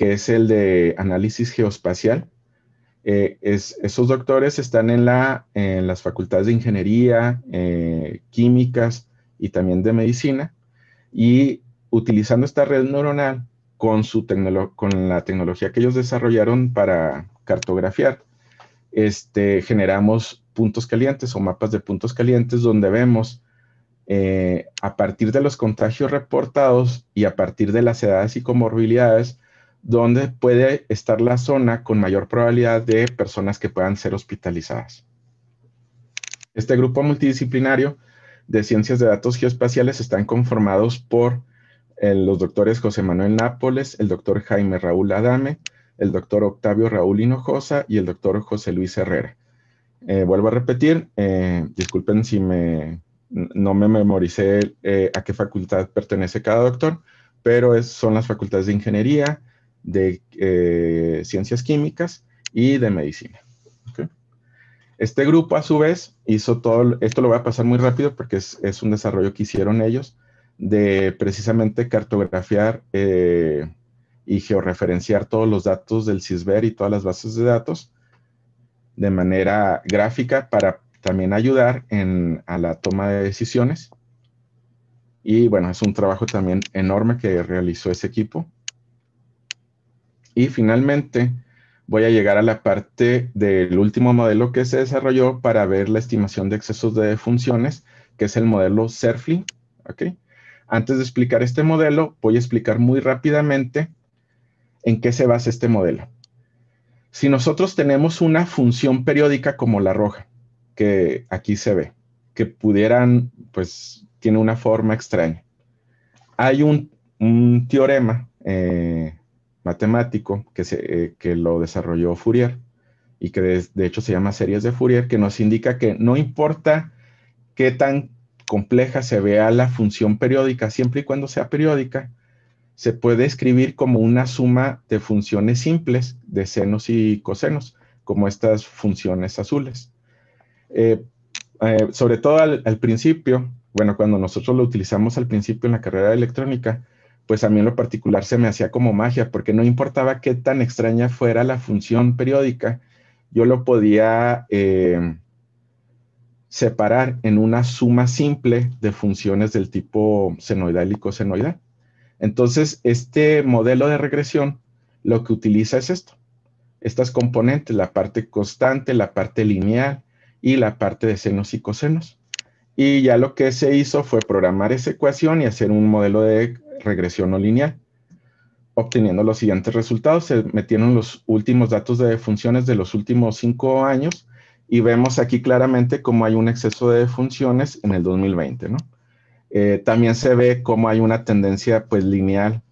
que es el de análisis geoespacial. Eh, esos doctores están en, las facultades de ingeniería, eh, químicas y también de medicina. Y utilizando esta red neuronal con, su con la tecnología que ellos desarrollaron para cartografiar, este, generamos puntos calientes o mapas de puntos calientes donde vemos eh, a partir de los contagios reportados y a partir de las edades y comorbilidades, donde puede estar la zona con mayor probabilidad de personas que puedan ser hospitalizadas. Este grupo multidisciplinario de ciencias de datos geoespaciales están conformados por eh, los doctores José Manuel Nápoles, el doctor Jaime Raúl Adame, el doctor Octavio Raúl Hinojosa y el doctor José Luis Herrera. Eh, vuelvo a repetir, eh, disculpen si me, no me memoricé a qué facultad pertenece cada doctor, pero son las facultades de ingeniería, de eh, ciencias químicas y de medicina. Este grupo a su vez hizo todo, esto lo voy a pasar muy rápido porque es, un desarrollo que hicieron ellos de precisamente cartografiar eh, y georreferenciar todos los datos del CISBER y todas las bases de datos de manera gráfica para también ayudar en, a la toma de decisiones. Y bueno, es un trabajo también enorme que realizó ese equipo. Y finalmente voy a llegar a la parte del último modelo que se desarrolló para ver la estimación de excesos de funciones, que es el modelo CERFLI. Antes de explicar este modelo, voy a explicar muy rápidamente en qué se basa este modelo. Si nosotros tenemos una función periódica como la roja, que aquí se ve, que pudieran, pues tiene una forma extraña. Hay un, teorema eh, matemático que, se, eh, que lo desarrolló Fourier y que de, hecho se llama series de Fourier, que nos indica que no importa qué tan compleja se vea la función periódica, siempre y cuando sea periódica, se puede escribir como una suma de funciones simples de senos y cosenos, como estas funciones azules. Eh, eh, sobre todo al, principio, bueno, cuando nosotros lo utilizamos al principio en la carrera electrónica, pues a mí en lo particular se me hacía como magia, porque no importaba qué tan extraña fuera la función periódica, yo lo podía em, separar en una suma simple de funciones del tipo senoidal y cosenoidal. Entonces, este modelo de regresión lo que utiliza es esto, estas componentes, la parte constante, la parte lineal y la parte de senos y cosenos. Y ya lo que se hizo fue programar esa ecuación y hacer un modelo de regresión no lineal. Obteniendo los siguientes resultados, se metieron los últimos datos de defunciones de los últimos cinco años y vemos aquí claramente cómo hay un exceso de defunciones en el 2020, ¿no? Eh, también se ve cómo hay una tendencia pues lineal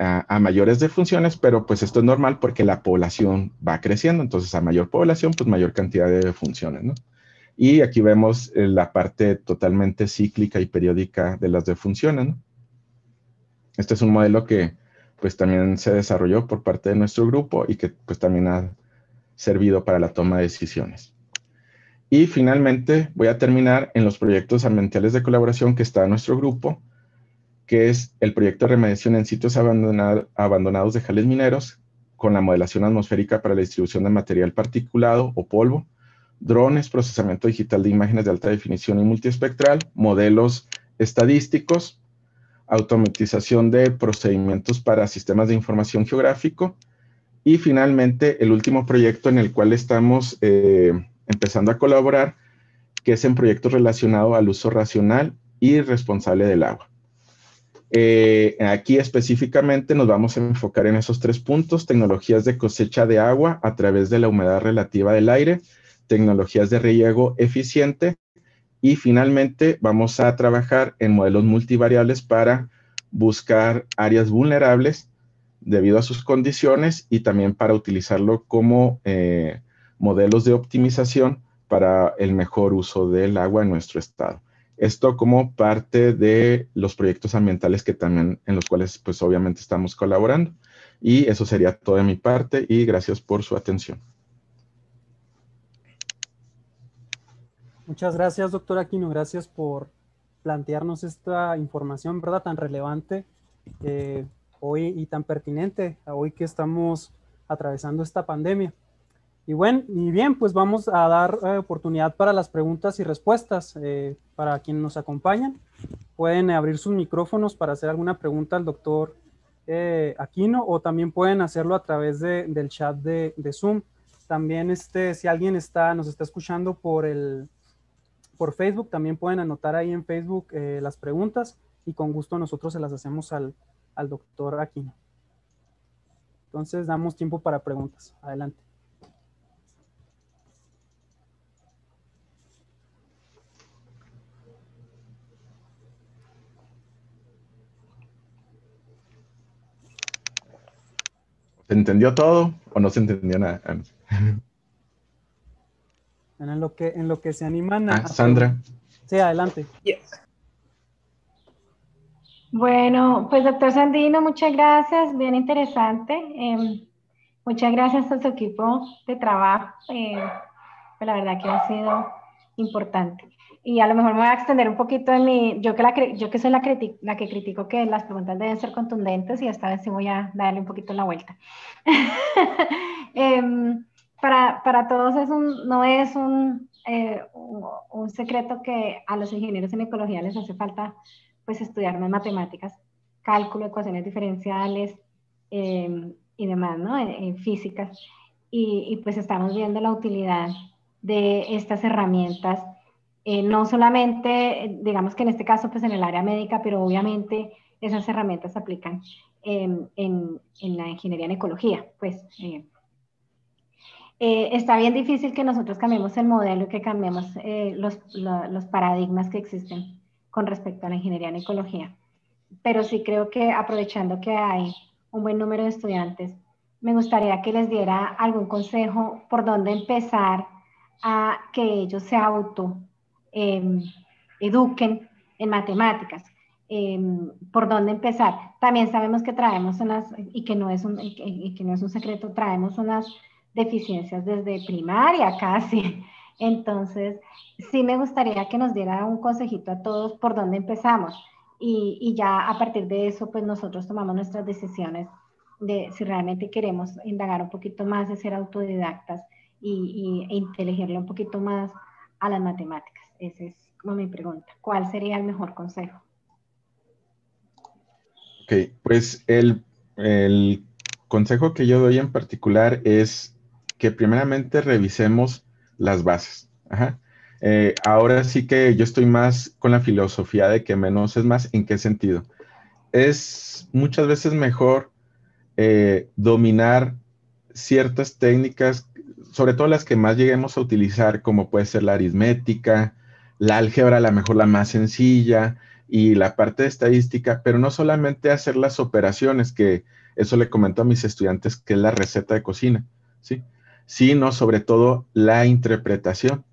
a, mayores defunciones. pero pues esto es normal porque la población va creciendo, entonces a mayor población pues mayor cantidad de defunciones, ¿no? Y aquí vemos eh, la parte totalmente cíclica y periódica de las defunciones, ¿no? Este es un modelo que pues también se desarrolló por parte de nuestro grupo y que pues también ha servido para la toma de decisiones. Y finalmente voy a terminar en los proyectos ambientales de colaboración que está en nuestro grupo, que es el proyecto de remediación en sitios abandonados de jales mineros con la modelación atmosférica para la distribución de material particulado o polvo, drones, procesamiento digital de imágenes de alta definición y multiespectral, modelos estadísticos, automatización de procedimientos para sistemas de información geográfico y finalmente el último proyecto en el cual estamos eh, empezando a colaborar, que es en proyectos relacionados al uso racional y responsable del agua. Eh, aquí específicamente nos vamos a enfocar en esos tres puntos, tecnologías de cosecha de agua a través de la humedad relativa del aire, tecnologías de riego eficiente y finalmente vamos a trabajar en modelos multivariables para buscar áreas vulnerables debido a sus condiciones y también para utilizarlo como eh, modelos de optimización para el mejor uso del agua en nuestro estado. Esto como parte de los proyectos ambientales que también en los cuales pues obviamente estamos colaborando. Y eso sería todo de mi parte y gracias por su atención. Muchas gracias, doctor Aquino. Gracias por plantearnos esta información, ¿verdad? Tan relevante eh, hoy y tan pertinente hoy que estamos atravesando esta pandemia. Y bueno, y bien, pues vamos a dar eh, oportunidad para las preguntas y respuestas eh, para quienes nos acompañan. Pueden abrir sus micrófonos para hacer alguna pregunta al doctor Aquino o también pueden hacerlo a través del chat de, de Zoom. También este, si alguien está, nos está escuchando por el, por Facebook, también pueden anotar ahí en Facebook eh, las preguntas y con gusto nosotros se las hacemos al, al doctor Aquino. Entonces damos tiempo para preguntas. Adelante. ¿Se entendió todo o no se entendió nada? en lo que, se animan a... Ah, Sandra. Sí, adelante. Bueno, pues doctor Sandino, muchas gracias, bien interesante. Em, muchas gracias a su equipo de trabajo, em, pues, la verdad que ha sido importante. Y a lo mejor me voy a extender un poquito en mi, yo que, yo que soy la, la que critico que las preguntas deben ser contundentes y esta vez sí voy a darle un poquito la vuelta. Em, para, para todos es no es eh, un, un, secreto que a los ingenieros en ecología les hace falta pues estudiar más matemáticas, cálculo, ecuaciones diferenciales em, y demás, ¿no? En, eh, eh, físicas. Y, y, pues estamos viendo la utilidad de estas herramientas, no solamente, digamos que en este caso, pues en el área médica, pero obviamente esas herramientas se aplican en, em, en, en la ingeniería en ecología, pues eh, está bien difícil que nosotros cambiemos el modelo y que cambiemos eh, los, paradigmas que existen con respecto a la ingeniería en ecología. Pero sí creo que aprovechando que hay un buen número de estudiantes, me gustaría que les diera algún consejo por dónde empezar a que ellos se auto em, eduquen en matemáticas. Em, por dónde empezar. También sabemos que traemos unas, y que no es y que no es un secreto, traemos unas deficiencias desde primaria casi. Entonces, sí me gustaría que nos diera un consejito a todos por dónde empezamos y, ya a partir de eso, pues nosotros tomamos nuestras decisiones de si realmente queremos indagar un poquito más de ser autodidactas y, e inteligirle un poquito más a las matemáticas. Esa es como mi pregunta. ¿Cuál sería el mejor consejo? Ok, pues el consejo que yo doy en particular es que primeramente revisemos las bases. Eh, ahora sí que yo estoy más con la filosofía de que menos es más. ¿En qué sentido? Es muchas veces mejor eh, dominar ciertas técnicas, sobre todo las que más lleguemos a utilizar, como puede ser la aritmética, la álgebra, a lo mejor la más sencilla, y la parte de estadística, pero no solamente hacer las operaciones, que eso le comento a mis estudiantes que es la receta de cocina, ¿sí? sino sobre todo la interpretación.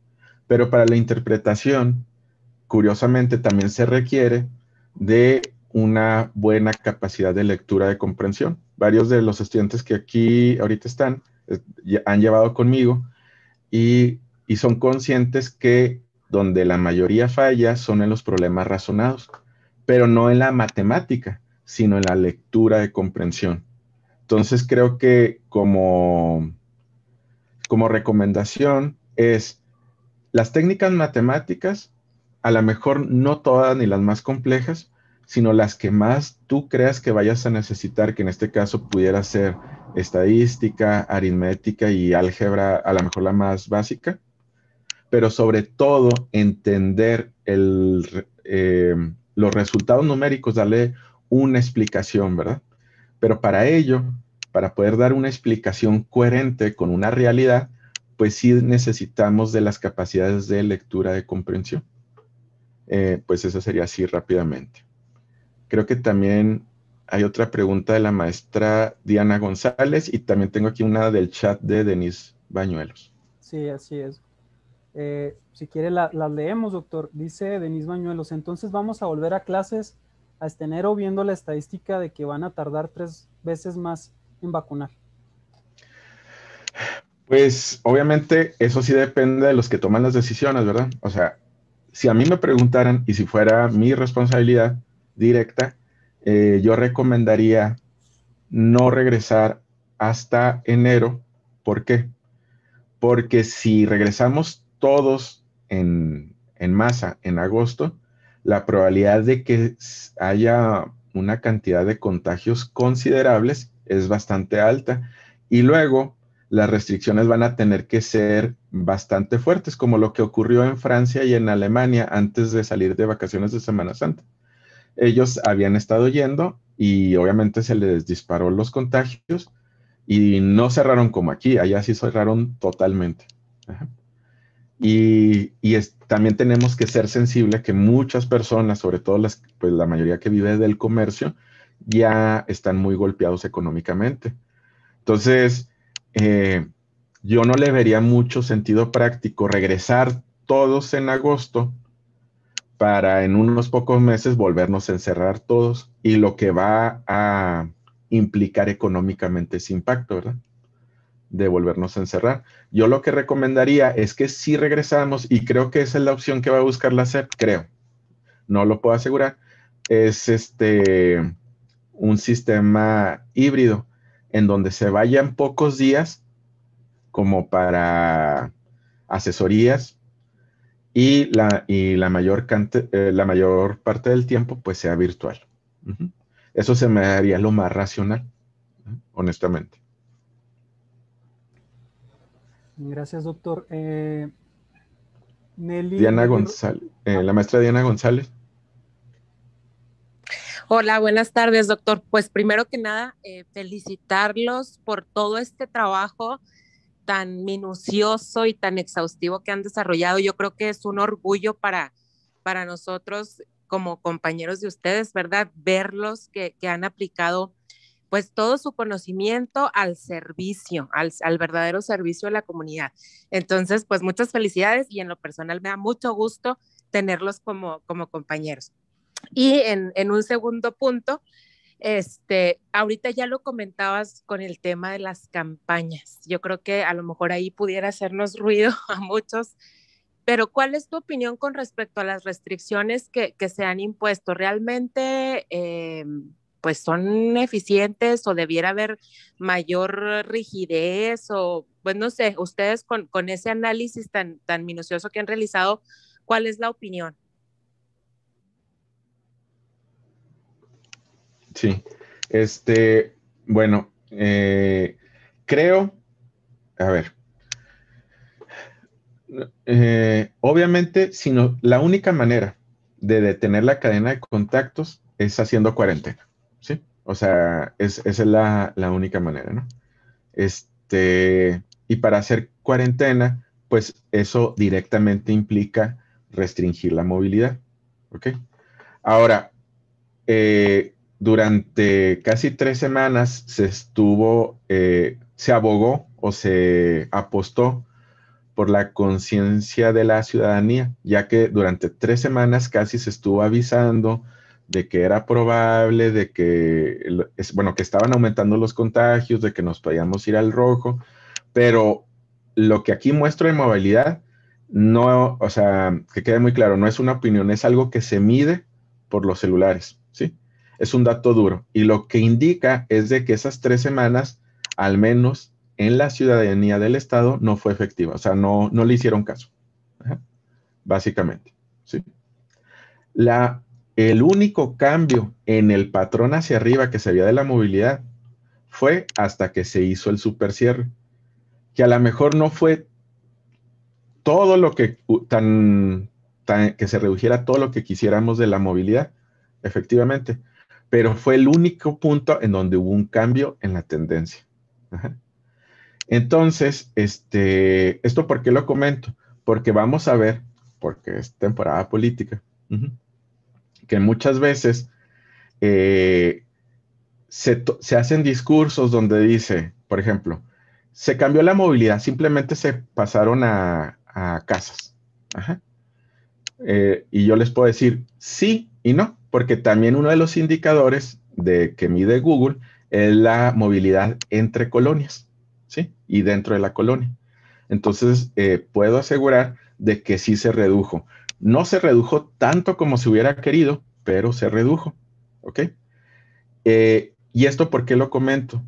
Pero para la interpretación, curiosamente, también se requiere de una buena capacidad de lectura de comprensión. Varios de los estudiantes que aquí ahorita están han llevado conmigo y, y son conscientes que donde la mayoría falla son en los problemas razonados, pero no en la matemática, sino en la lectura de comprensión. Entonces creo que como como recomendación es las técnicas matemáticas, a lo mejor no todas ni las más complejas, sino las que más tú creas que vayas a necesitar, que en este caso pudiera ser estadística, aritmética y álgebra, a lo mejor la más básica, pero sobre todo entender eh, los resultados numéricos, darle una explicación, ¿verdad? Pero para ello para poder dar una explicación coherente con una realidad, pues sí necesitamos de las capacidades de lectura de comprensión. Eh, pues eso sería así rápidamente. Creo que también hay otra pregunta de la maestra Diana González y también tengo aquí una del chat de Denis Bañuelos. Sí, así es. Eh, si quiere, las la leemos, doctor. Dice Denis Bañuelos, entonces vamos a volver a clases a este enero viendo la estadística de que van a tardar tres veces más en vacunar? Pues obviamente eso sí depende de los que toman las decisiones, ¿verdad? O sea, si a mí me preguntaran y si fuera mi responsabilidad directa, eh, yo recomendaría no regresar hasta enero. ¿Por qué? Porque si regresamos todos en, en masa en agosto, la probabilidad de que haya una cantidad de contagios considerables es bastante alta. Y luego las restricciones van a tener que ser bastante fuertes, como lo que ocurrió en Francia y en Alemania antes de salir de vacaciones de Semana Santa. Ellos habían estado yendo y obviamente se les disparó los contagios y no cerraron como aquí, allá sí cerraron totalmente. Y, también tenemos que ser sensibles que muchas personas, sobre todo las, pues la mayoría que vive del comercio, ya están muy golpeados económicamente. Entonces, eh, yo no le vería mucho sentido práctico regresar todos en agosto para en unos pocos meses volvernos a encerrar todos y lo que va a implicar económicamente ese impacto, ¿verdad? De volvernos a encerrar. Yo lo que recomendaría es que si regresamos, y creo que esa es la opción que va a buscar la SEP, creo, no lo puedo asegurar, es este un sistema híbrido en donde se vayan pocos días como para asesorías y la, y la, mayor, eh, la mayor parte del tiempo pues sea virtual. Eso se me haría lo más racional, honestamente. Gracias, doctor. Eh, Nelly. Diana González, eh, la maestra Diana González. Hola, buenas tardes, doctor. Pues primero que nada, eh, felicitarlos por todo este trabajo tan minucioso y tan exhaustivo que han desarrollado. Yo creo que es un orgullo para, para nosotros como compañeros de ustedes, ¿verdad? Verlos que, han aplicado pues todo su conocimiento al servicio, al, verdadero servicio de la comunidad. Entonces, pues muchas felicidades y en lo personal me da mucho gusto tenerlos como, como compañeros. Y en, un segundo punto, este, ahorita ya lo comentabas con el tema de las campañas. Yo creo que a lo mejor ahí pudiera hacernos ruido a muchos, pero ¿cuál es tu opinión con respecto a las restricciones que, se han impuesto? ¿Realmente eh, pues son eficientes o debiera haber mayor rigidez? O, pues no sé, ustedes con, ese análisis tan minucioso que han realizado, ¿cuál es la opinión? Sí. Este, bueno, eh, creo, a ver, eh, obviamente, sino la única manera de detener la cadena de contactos es haciendo cuarentena, ¿sí? O sea, esa es la, la, única manera, ¿no? Este, y para hacer cuarentena, pues eso directamente implica restringir la movilidad, ¿ok? Ahora, eh, durante casi tres semanas se estuvo, eh, se abogó o se apostó por la conciencia de la ciudadanía, ya que durante tres semanas casi se estuvo avisando de que era probable, de que, bueno, que estaban aumentando los contagios, de que nos podíamos ir al rojo, pero lo que aquí muestro de movilidad, no, o sea, que quede muy claro, no es una opinión, es algo que se mide por los celulares, ¿sí? es un dato duro y lo que indica es de que esas tres semanas, al menos en la ciudadanía del Estado, no fue efectiva, o sea, no, no le hicieron caso, básicamente. ¿sí? La, el único cambio en el patrón hacia arriba que se había de la movilidad fue hasta que se hizo el supercierre, que a lo mejor no fue todo lo que tan que se redujera todo lo que quisiéramos de la movilidad, efectivamente, pero fue el único punto en donde hubo un cambio en la tendencia. Entonces, este, esto por qué lo comento? Porque vamos a ver, porque es temporada política, que muchas veces eh, se, hacen discursos donde dice, por ejemplo, se cambió la movilidad, simplemente se pasaron a, casas. Eh, y yo les puedo decir sí y no porque también uno de los indicadores de, que mide Google es la movilidad entre colonias, ¿sí? Y dentro de la colonia. Entonces, eh, puedo asegurar de que sí se redujo. No se redujo tanto como se hubiera querido, pero se redujo, ¿ok? Eh, ¿Y esto por qué lo comento?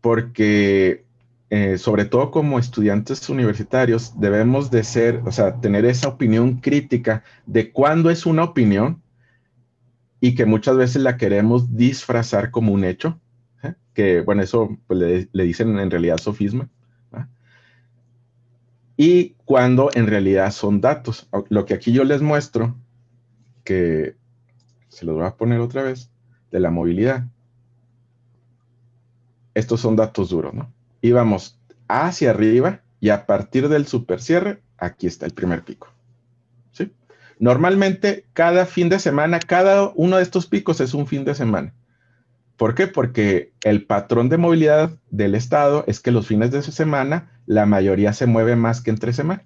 Porque eh, sobre todo como estudiantes universitarios, debemos de ser, o sea, tener esa opinión crítica de cuándo es una opinión y que muchas veces la queremos disfrazar como un hecho, ¿eh? que bueno, eso pues, le, dicen en realidad sofisma, y cuando en realidad son datos. Lo que aquí yo les muestro, que se los voy a poner otra vez, de la movilidad. Estos son datos duros, ¿no? Y vamos hacia arriba y a partir del supercierre, aquí está el primer pico. Normalmente cada fin de semana, cada uno de estos picos es un fin de semana. ¿Por qué? Porque el patrón de movilidad del Estado es que los fines de semana la mayoría se mueve más que entre semana.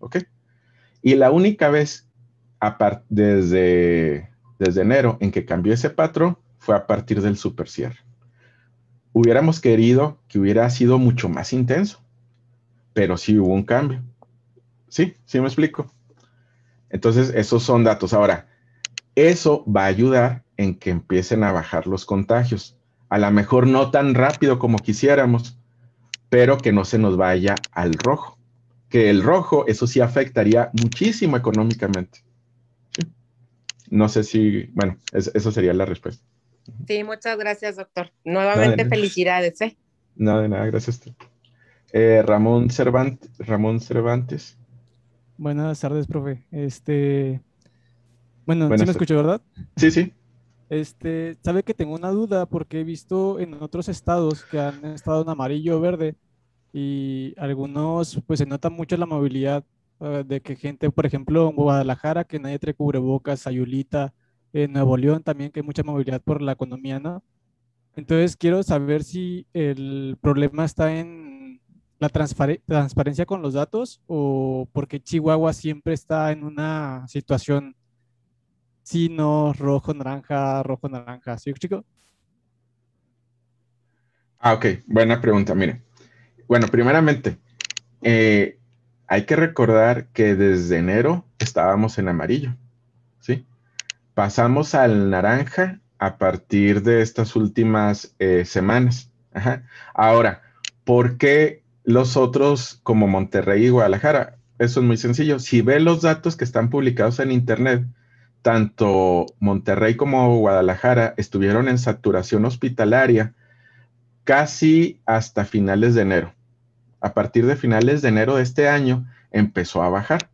¿Ok? Y la única vez desde, desde enero en que cambió ese patrón fue a partir del super cierre. Hubiéramos querido que hubiera sido mucho más intenso, pero sí hubo un cambio. ¿Sí? ¿Sí me explico? Entonces, esos son datos. Ahora, eso va a ayudar en que empiecen a bajar los contagios. A lo mejor no tan rápido como quisiéramos, pero que no se nos vaya al rojo. Que el rojo, eso sí afectaría muchísimo económicamente. No sé si, bueno, eso sería la respuesta. Sí, muchas gracias, doctor. Nuevamente felicidades. ¿eh? No, de nada, gracias. Eh, Ramón, Cervantes, Ramón Cervantes. Buenas tardes, profe. Este, bueno, sí me escuchó, ¿verdad? Sí, sí. Este, sabe que tengo una duda porque he visto en otros estados que han estado en amarillo o verde y algunos, pues se nota mucho la movilidad eh, de que gente, por ejemplo, en Guadalajara, que nadie trae cubrebocas, Ayulita, en Nuevo León también, que hay mucha movilidad por la economía, ¿no? Entonces quiero saber si el problema está en la transparencia con los datos o porque Chihuahua siempre está en una situación no, rojo, naranja, rojo, naranja? ¿Sí, chico? Ah, ok, buena pregunta, mire. Bueno, primeramente, eh, hay que recordar que desde enero estábamos en amarillo, ¿sí? Pasamos al naranja a partir de estas últimas eh, semanas. Ahora, ¿por qué los otros, como Monterrey y Guadalajara, eso es muy sencillo. Si ve los datos que están publicados en Internet, tanto Monterrey como Guadalajara estuvieron en saturación hospitalaria casi hasta finales de enero. A partir de finales de enero de este año empezó a bajar.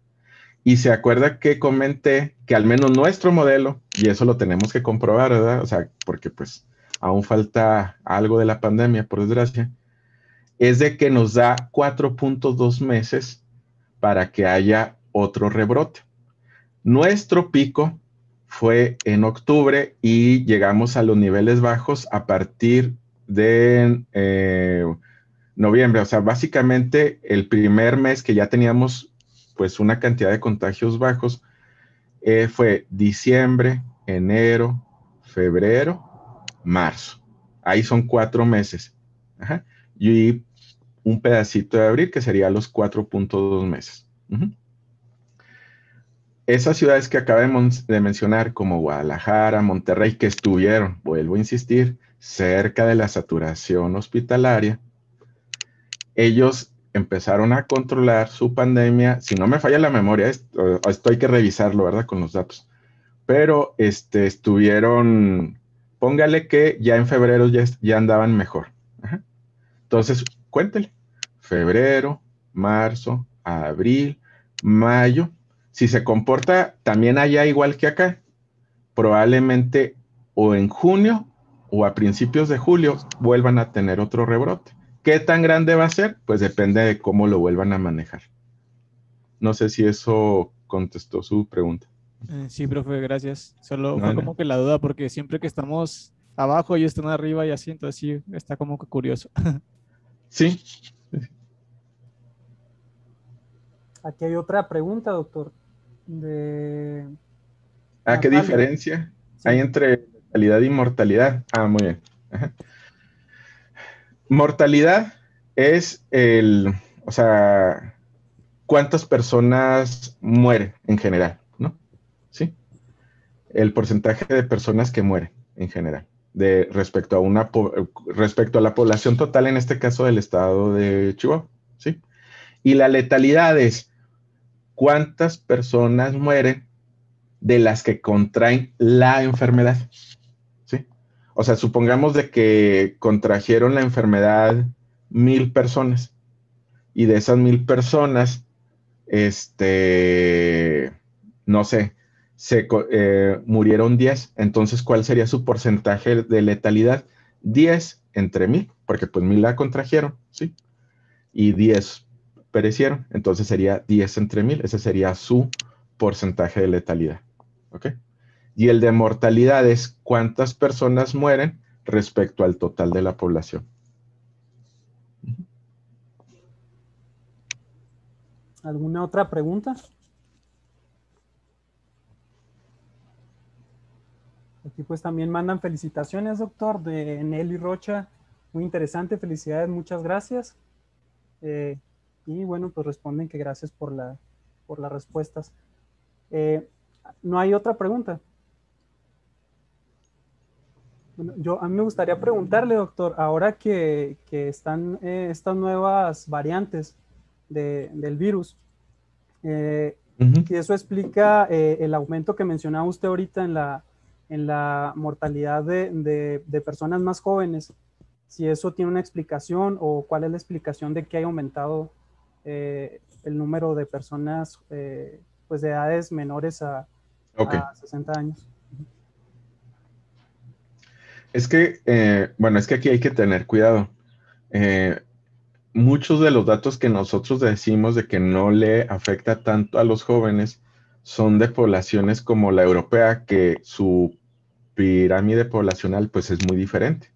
Y se acuerda que comenté que al menos nuestro modelo, y eso lo tenemos que comprobar, ¿verdad? O sea, porque pues aún falta algo de la pandemia, por desgracia, es de que nos da 4.2 meses para que haya otro rebrote. Nuestro pico fue en octubre y llegamos a los niveles bajos a partir de eh, noviembre. O sea, básicamente el primer mes que ya teníamos pues una cantidad de contagios bajos eh, fue diciembre, enero, febrero, marzo. Ahí son cuatro meses. Y un pedacito de abril que sería los 4.2 meses. Esas ciudades que acabamos de mencionar, como Guadalajara, Monterrey, que estuvieron, vuelvo a insistir, cerca de la saturación hospitalaria, ellos empezaron a controlar su pandemia. Si no me falla la memoria, esto, hay que revisarlo, ¿verdad? Con los datos. Pero este, estuvieron, póngale que ya en febrero ya, ya andaban mejor. Entonces, cuéntele febrero, marzo, abril, mayo. Si se comporta también allá igual que acá, probablemente o en junio o a principios de julio vuelvan a tener otro rebrote. ¿Qué tan grande va a ser? Pues depende de cómo lo vuelvan a manejar. No sé si eso contestó su pregunta. Eh, sí, profe, gracias. Solo fue como que la duda, porque siempre que estamos abajo, ellos están arriba y así, entonces sí, está como que curioso. Sí, Aquí hay otra pregunta, doctor. ¿A ah, ¿qué diferencia hay entre mortalidad y mortalidad? Ah, muy bien. Mortalidad es el, o sea, cuántas personas mueren en general, ¿no? Sí. El porcentaje de personas que mueren en general, de respecto a una respecto a la población total, en este caso del estado de Chihuahua, ¿sí? Y la letalidad es cuántas personas mueren de las que contraen la enfermedad. ¿Sí? O sea, supongamos de que contrajeron la enfermedad mil personas y de esas mil personas, este, no sé, se eh, murieron 10, entonces, ¿cuál sería su porcentaje de letalidad? 10 entre mil, porque pues mil la contrajeron, ¿sí? Y 10 perecieron, entonces sería 10 entre 1000, ese sería su porcentaje de letalidad. ¿Ok? Y el de mortalidad es cuántas personas mueren respecto al total de la población. ¿Alguna otra pregunta? Aquí pues también mandan felicitaciones, doctor, de Nelly Rocha. Muy interesante, felicidades, muchas gracias. Eh, y bueno, pues responden que gracias por, las respuestas. Eh, ¿No hay otra pregunta? Bueno, yo, a mí me gustaría preguntarle, doctor, ahora que, están eh, estas nuevas variantes del virus, eh, eso explica el aumento que mencionaba usted ahorita en la, en la mortalidad de, personas más jóvenes, si eso tiene una explicación o cuál es la explicación de que hay aumentado eh, el número de personas eh, pues de edades menores a, 60 años. Es que, eh, bueno, es que aquí hay que tener cuidado. muchos de los datos que nosotros decimos de que no le afecta tanto a los jóvenes son de poblaciones como la europea, que su pirámide poblacional pues es muy diferente.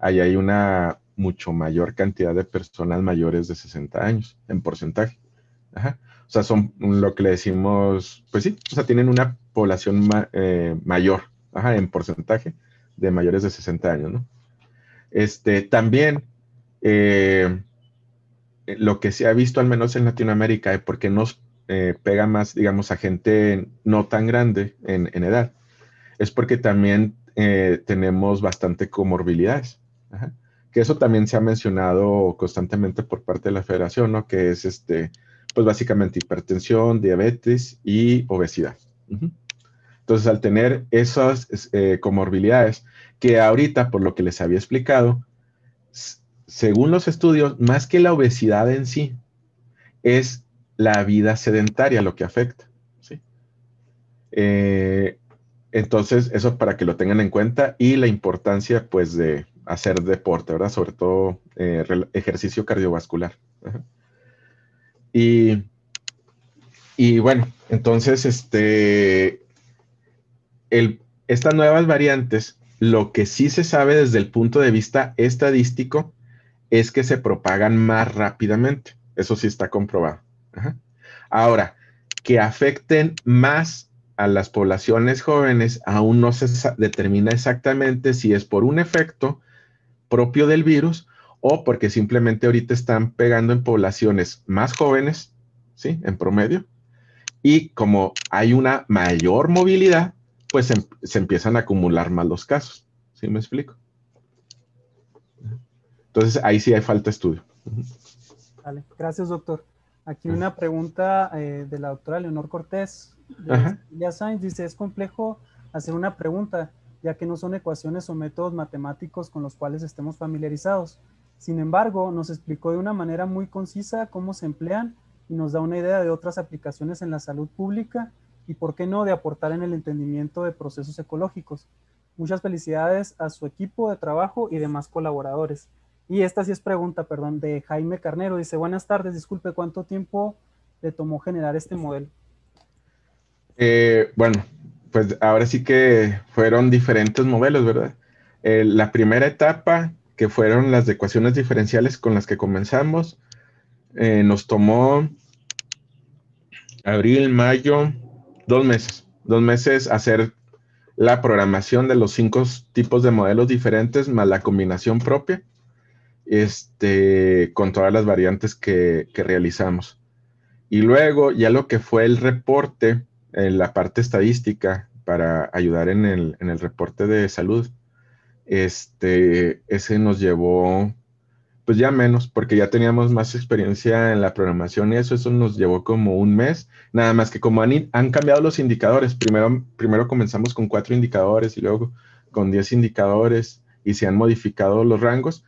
Ahí hay una mucho mayor cantidad de personas mayores de 60 años en porcentaje. O sea, son lo que le decimos, pues sí, o sea, tienen una población eh, mayor, ajá, en porcentaje de mayores de 60 años, ¿no? Este, también, eh, lo que se ha visto, al menos en Latinoamérica, es porque nos eh, pega más, digamos, a gente no tan grande en, en edad, es porque también tenemos bastante comorbilidades. Ajá que eso también se ha mencionado constantemente por parte de la federación, ¿no? Que es este, pues básicamente hipertensión, diabetes y obesidad. Entonces, al tener esas eh, comorbilidades, que ahorita, por lo que les había explicado, según los estudios, más que la obesidad en sí, es la vida sedentaria lo que afecta. ¿sí? Eh, entonces, eso para que lo tengan en cuenta y la importancia, pues, de, hacer deporte, ¿verdad? Sobre todo eh, ejercicio cardiovascular. Y, bueno, entonces, este, estas nuevas variantes, lo que sí se sabe desde el punto de vista estadístico es que se propagan más rápidamente. Eso sí está comprobado. Ahora, que afecten más a las poblaciones jóvenes, aún no se determina exactamente si es por un efecto propio del virus o porque simplemente ahorita están pegando en poblaciones más jóvenes, ¿sí? En promedio. Y como hay una mayor movilidad, pues se, empiezan a acumular más los casos. ¿Sí me explico? Entonces ahí sí hay falta de estudio. Vale, gracias doctor. Aquí una pregunta eh, de la doctora Leonor Cortés. ya saben, dice, es complejo hacer una pregunta ya que no son ecuaciones o métodos matemáticos con los cuales estemos familiarizados. Sin embargo, nos explicó de una manera muy concisa cómo se emplean y nos da una idea de otras aplicaciones en la salud pública y, por qué no, de aportar en el entendimiento de procesos ecológicos. Muchas felicidades a su equipo de trabajo y demás colaboradores. Y esta sí es pregunta, perdón, de Jaime Carnero. Dice, buenas tardes, disculpe, ¿cuánto tiempo le tomó generar este modelo? Eh, bueno, pues ahora sí que fueron diferentes modelos, ¿verdad? la primera etapa, que fueron las ecuaciones diferenciales con las que comenzamos, eh, nos tomó abril, mayo, dos meses, dos meses hacer la programación de los cinco tipos de modelos diferentes más la combinación propia, este, con todas las variantes que realizamos. Y luego ya lo que fue el reporte, en la parte estadística para ayudar en el, reporte de salud, este, ese nos llevó, pues ya menos, porque ya teníamos más experiencia en la programación y eso, eso nos llevó como un mes, nada más que como han, han cambiado los indicadores, primero, primero comenzamos con cuatro indicadores y luego con diez indicadores y se han modificado los rangos,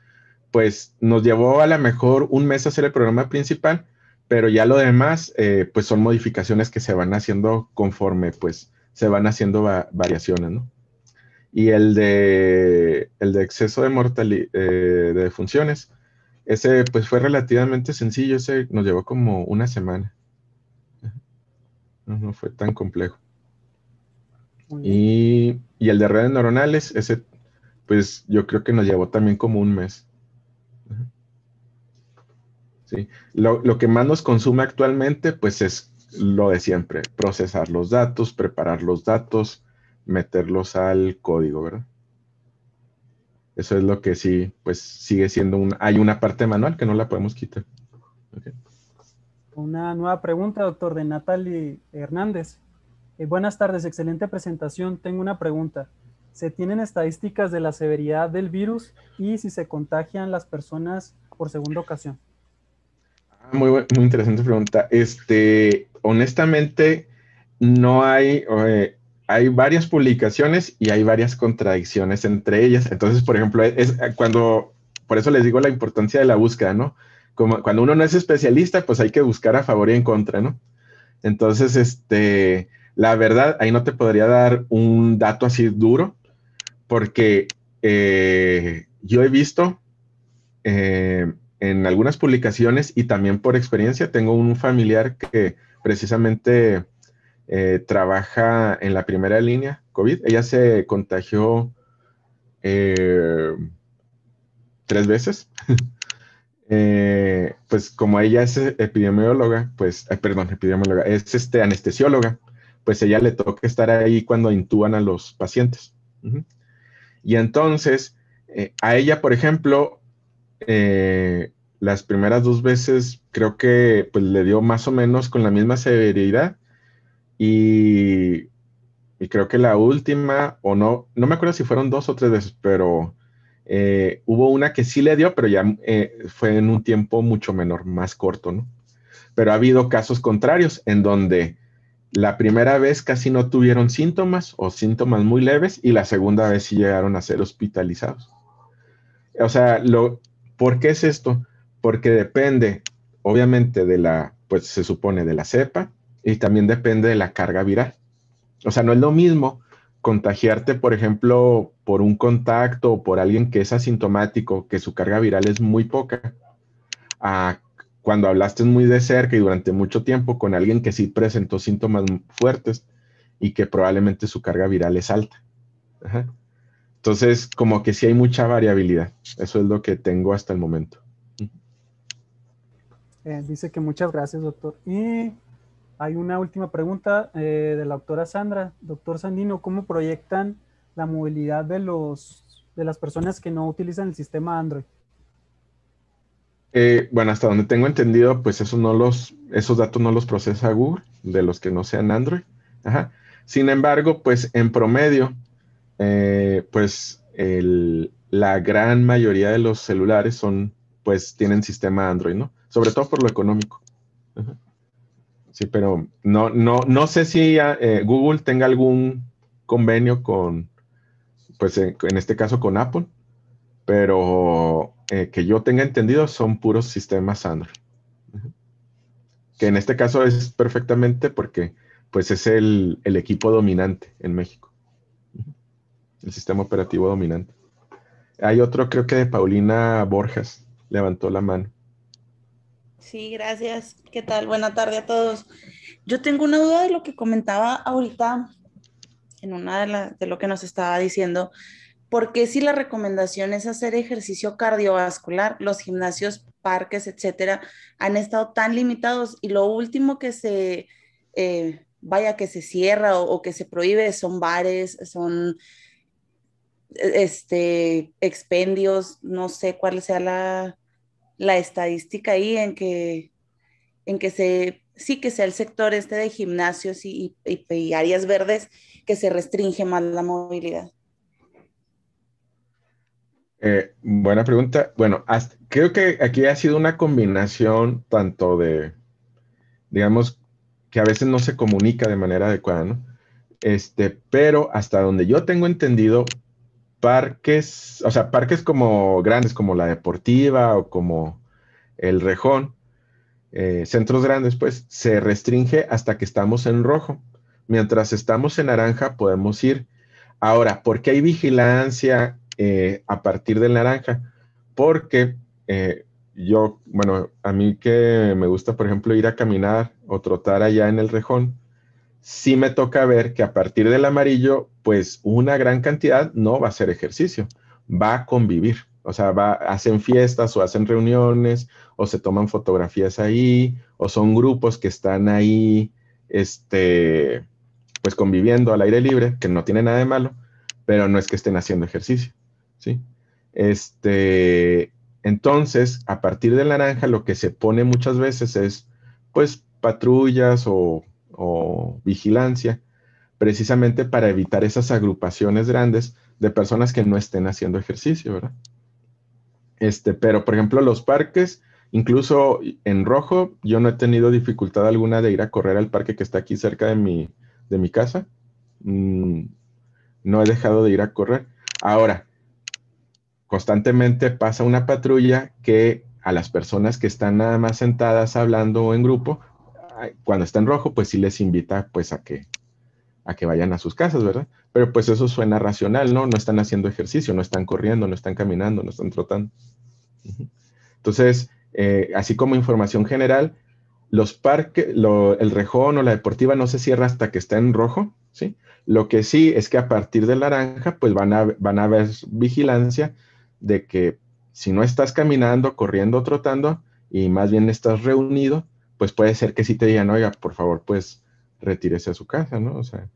pues nos llevó a lo mejor un mes hacer el programa principal pero ya lo demás, eh, pues son modificaciones que se van haciendo conforme, pues, se van haciendo variaciones, ¿no? Y el de, el de exceso de, eh, de funciones, ese pues fue relativamente sencillo, ese nos llevó como una semana. No, fue tan complejo. y, el de redes neuronales, ese pues yo creo que nos llevó también como un mes. Lo, que más nos consume actualmente, pues es lo de siempre, procesar los datos, preparar los datos, meterlos al código, ¿verdad? Eso es lo que sí, pues sigue siendo un... Hay una parte manual que no la podemos quitar. Una nueva pregunta, doctor, de Natalie Hernández. Eh, buenas tardes, excelente presentación. Tengo una pregunta. ¿Se tienen estadísticas de la severidad del virus y si se contagian las personas por segunda ocasión? muy, interesante pregunta. Este, honestamente, no hay, eh, hay varias publicaciones y hay varias contradicciones entre ellas. Entonces, por ejemplo, es cuando, por eso les digo la importancia de la búsqueda, ¿no? Como cuando uno no es especialista, pues hay que buscar a favor y en contra, ¿no? Entonces, este, la verdad, ahí no te podría dar un dato así duro, porque eh, yo he visto eh, en algunas publicaciones y también por experiencia. Tengo un familiar que precisamente eh, trabaja en la primera línea COVID. Ella se contagió eh, tres veces. Eh, pues como ella es epidemióloga, pues, perdón, epidemióloga, es este, anestesióloga, pues ella le toca estar ahí cuando intúan a los pacientes. Y entonces, a ella, por ejemplo, eh, las primeras dos veces creo que pues, le dio más o menos con la misma severidad y, y, creo que la última, o no, no me acuerdo si fueron dos o tres veces, pero eh, hubo una que sí le dio, pero ya eh, fue en un tiempo mucho menor, más corto, ¿no? Pero ha habido casos contrarios en donde la primera vez casi no tuvieron síntomas o síntomas muy leves y la segunda vez sí llegaron a ser hospitalizados. O sea, lo, ¿Por qué es esto? Porque depende, obviamente, de la, pues se supone, de la cepa y también depende de la carga viral. O sea, no es lo mismo contagiarte, por ejemplo, por un contacto o por alguien que es asintomático, que su carga viral es muy poca, a cuando hablaste muy de cerca y durante mucho tiempo con alguien que sí presentó síntomas fuertes y que probablemente su carga viral es alta. Ajá. Entonces, como que sí hay mucha variabilidad. Eso es lo que tengo hasta el momento. Eh, dice que muchas gracias, doctor. Y hay una última pregunta eh, de la doctora Sandra. Doctor Sandino, ¿cómo proyectan la movilidad de, los, de las personas que no utilizan el sistema Android? Eh, bueno, hasta donde tengo entendido, pues eso no los, esos datos no los procesa Google, de los que no sean Android. Ajá. Sin embargo, pues en promedio, eh, pues la gran mayoría de los celulares son, pues tienen sistema Android, ¿no? Sobre todo por lo económico. Sí, pero no, no, no sé si eh, Google tenga algún convenio con, pues en, este caso con Apple, pero eh, que yo tenga entendido son puros sistemas Android. Que en este caso es perfectamente porque pues es el equipo dominante en México el sistema operativo dominante. Hay otro, creo que de Paulina Borjas. levantó la mano. Sí, gracias. ¿Qué tal? Buena tarde a todos. Yo tengo una duda de lo que comentaba ahorita en una de, de lo que nos estaba diciendo. porque si la recomendación es hacer ejercicio cardiovascular, los gimnasios, parques, etcétera, han estado tan limitados y lo último que se eh, vaya que se cierra o, que se prohíbe son bares, son este, expendios, no sé cuál sea la, estadística ahí en que, en que se, sí que sea el sector este de gimnasios y, áreas verdes que se restringe más la movilidad. Eh, buena pregunta. Bueno, creo que aquí ha sido una combinación tanto de, digamos, que a veces no se comunica de manera adecuada, ¿no? Este, pero hasta donde yo tengo entendido, parques, o sea, parques como grandes, como la Deportiva o como el Rejón, eh, centros grandes, pues se restringe hasta que estamos en rojo. Mientras estamos en naranja podemos ir. Ahora, ¿por qué hay vigilancia eh, a partir del naranja? Porque eh, yo, bueno, a mí que me gusta, por ejemplo, ir a caminar o trotar allá en el rejón, sí me toca ver que a partir del amarillo pues una gran cantidad no va a hacer ejercicio, va a convivir. O sea, hacen fiestas o hacen reuniones o se toman fotografías ahí o son grupos que están ahí, este, pues conviviendo al aire libre, que no tiene nada de malo, pero no es que estén haciendo ejercicio, ¿sí? Este, entonces, a partir del naranja, lo que se pone muchas veces es, pues, patrullas o vigilancia precisamente para evitar esas agrupaciones grandes de personas que no estén haciendo ejercicio, ¿verdad? Este, pero por ejemplo, los parques, incluso en rojo, yo no he tenido dificultad alguna de ir a correr al parque que está aquí cerca de mi, de mi casa. Mm, no he dejado de ir a correr. Ahora, constantemente pasa una patrulla que a las personas que están nada más sentadas hablando o en grupo, cuando está en rojo, pues sí les invita pues a que a que vayan a sus casas, ¿verdad? Pero pues eso suena racional, ¿no? No están haciendo ejercicio, no están corriendo, no están caminando, no están trotando. Entonces, eh, así como información general, los parques, el rejón o la deportiva no se cierra hasta que está en rojo, ¿sí? Lo que sí es que a partir la naranja, pues van a, van haber vigilancia de que si no estás caminando, corriendo, trotando, y más bien estás reunido, pues puede ser que sí te digan, oiga, por favor, pues retírese a su casa, ¿no? O sea,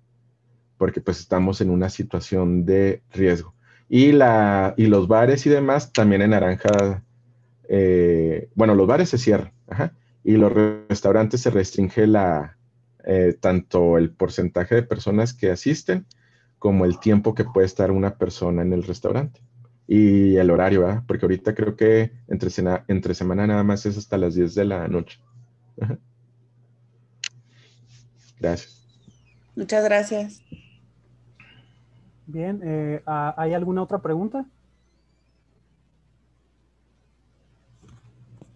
porque pues estamos en una situación de riesgo. Y, la, y los bares y demás también en naranja, eh, bueno, los bares se cierran, y los restaurantes se restringe la, eh, tanto el porcentaje de personas que asisten como el tiempo que puede estar una persona en el restaurante. Y el horario, ¿verdad? Porque ahorita creo que entre, entre semana nada más es hasta las 10 de la noche. Gracias. Muchas gracias. Bien, eh, ah, ¿hay alguna otra pregunta?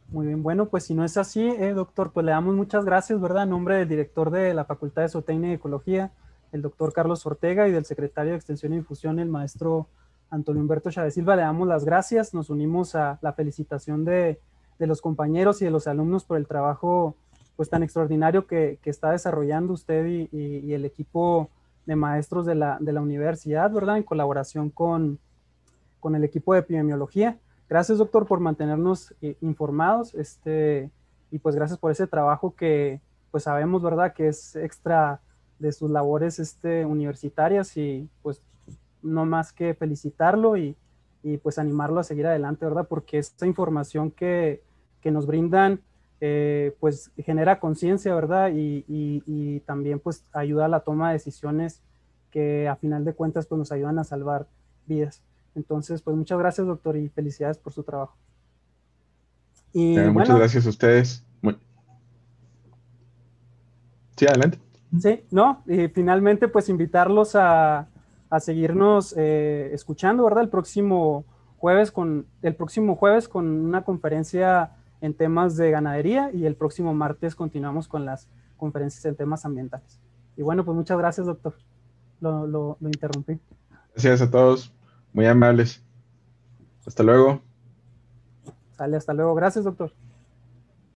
Muy bien, bueno, pues si no es así, eh, doctor, pues le damos muchas gracias, ¿verdad? En nombre del director de la Facultad de Zootecnia y Ecología, el doctor Carlos Ortega, y del secretario de Extensión y Infusión, el maestro Antonio Humberto Chávez Silva, le damos las gracias, nos unimos a la felicitación de, de los compañeros y de los alumnos por el trabajo pues tan extraordinario que, que está desarrollando usted y, el equipo de maestros de la, de la universidad, ¿verdad? En colaboración con, con, el equipo de epidemiología. Gracias, doctor, por mantenernos eh, informados este, y pues gracias por ese trabajo que pues sabemos, ¿verdad? Que es extra de sus labores este, universitarias y pues no más que felicitarlo y, y pues animarlo a seguir adelante, ¿verdad? Porque esa información que, que nos brindan eh, pues genera conciencia, ¿verdad? Y, también pues ayuda a la toma de decisiones que a final de cuentas pues nos ayudan a salvar vidas. Entonces, pues muchas gracias, doctor, y felicidades por su trabajo. Y, muchas gracias a ustedes. Sí, adelante. Sí, no, y finalmente pues invitarlos a, seguirnos eh, escuchando, ¿verdad? El próximo jueves con el próximo jueves con una conferencia en temas de ganadería y el próximo martes continuamos con las conferencias en temas ambientales. Y bueno, pues muchas gracias, doctor. Lo, lo, lo interrumpí. Gracias a todos, muy amables. Hasta luego. Sale, hasta luego. Gracias, doctor.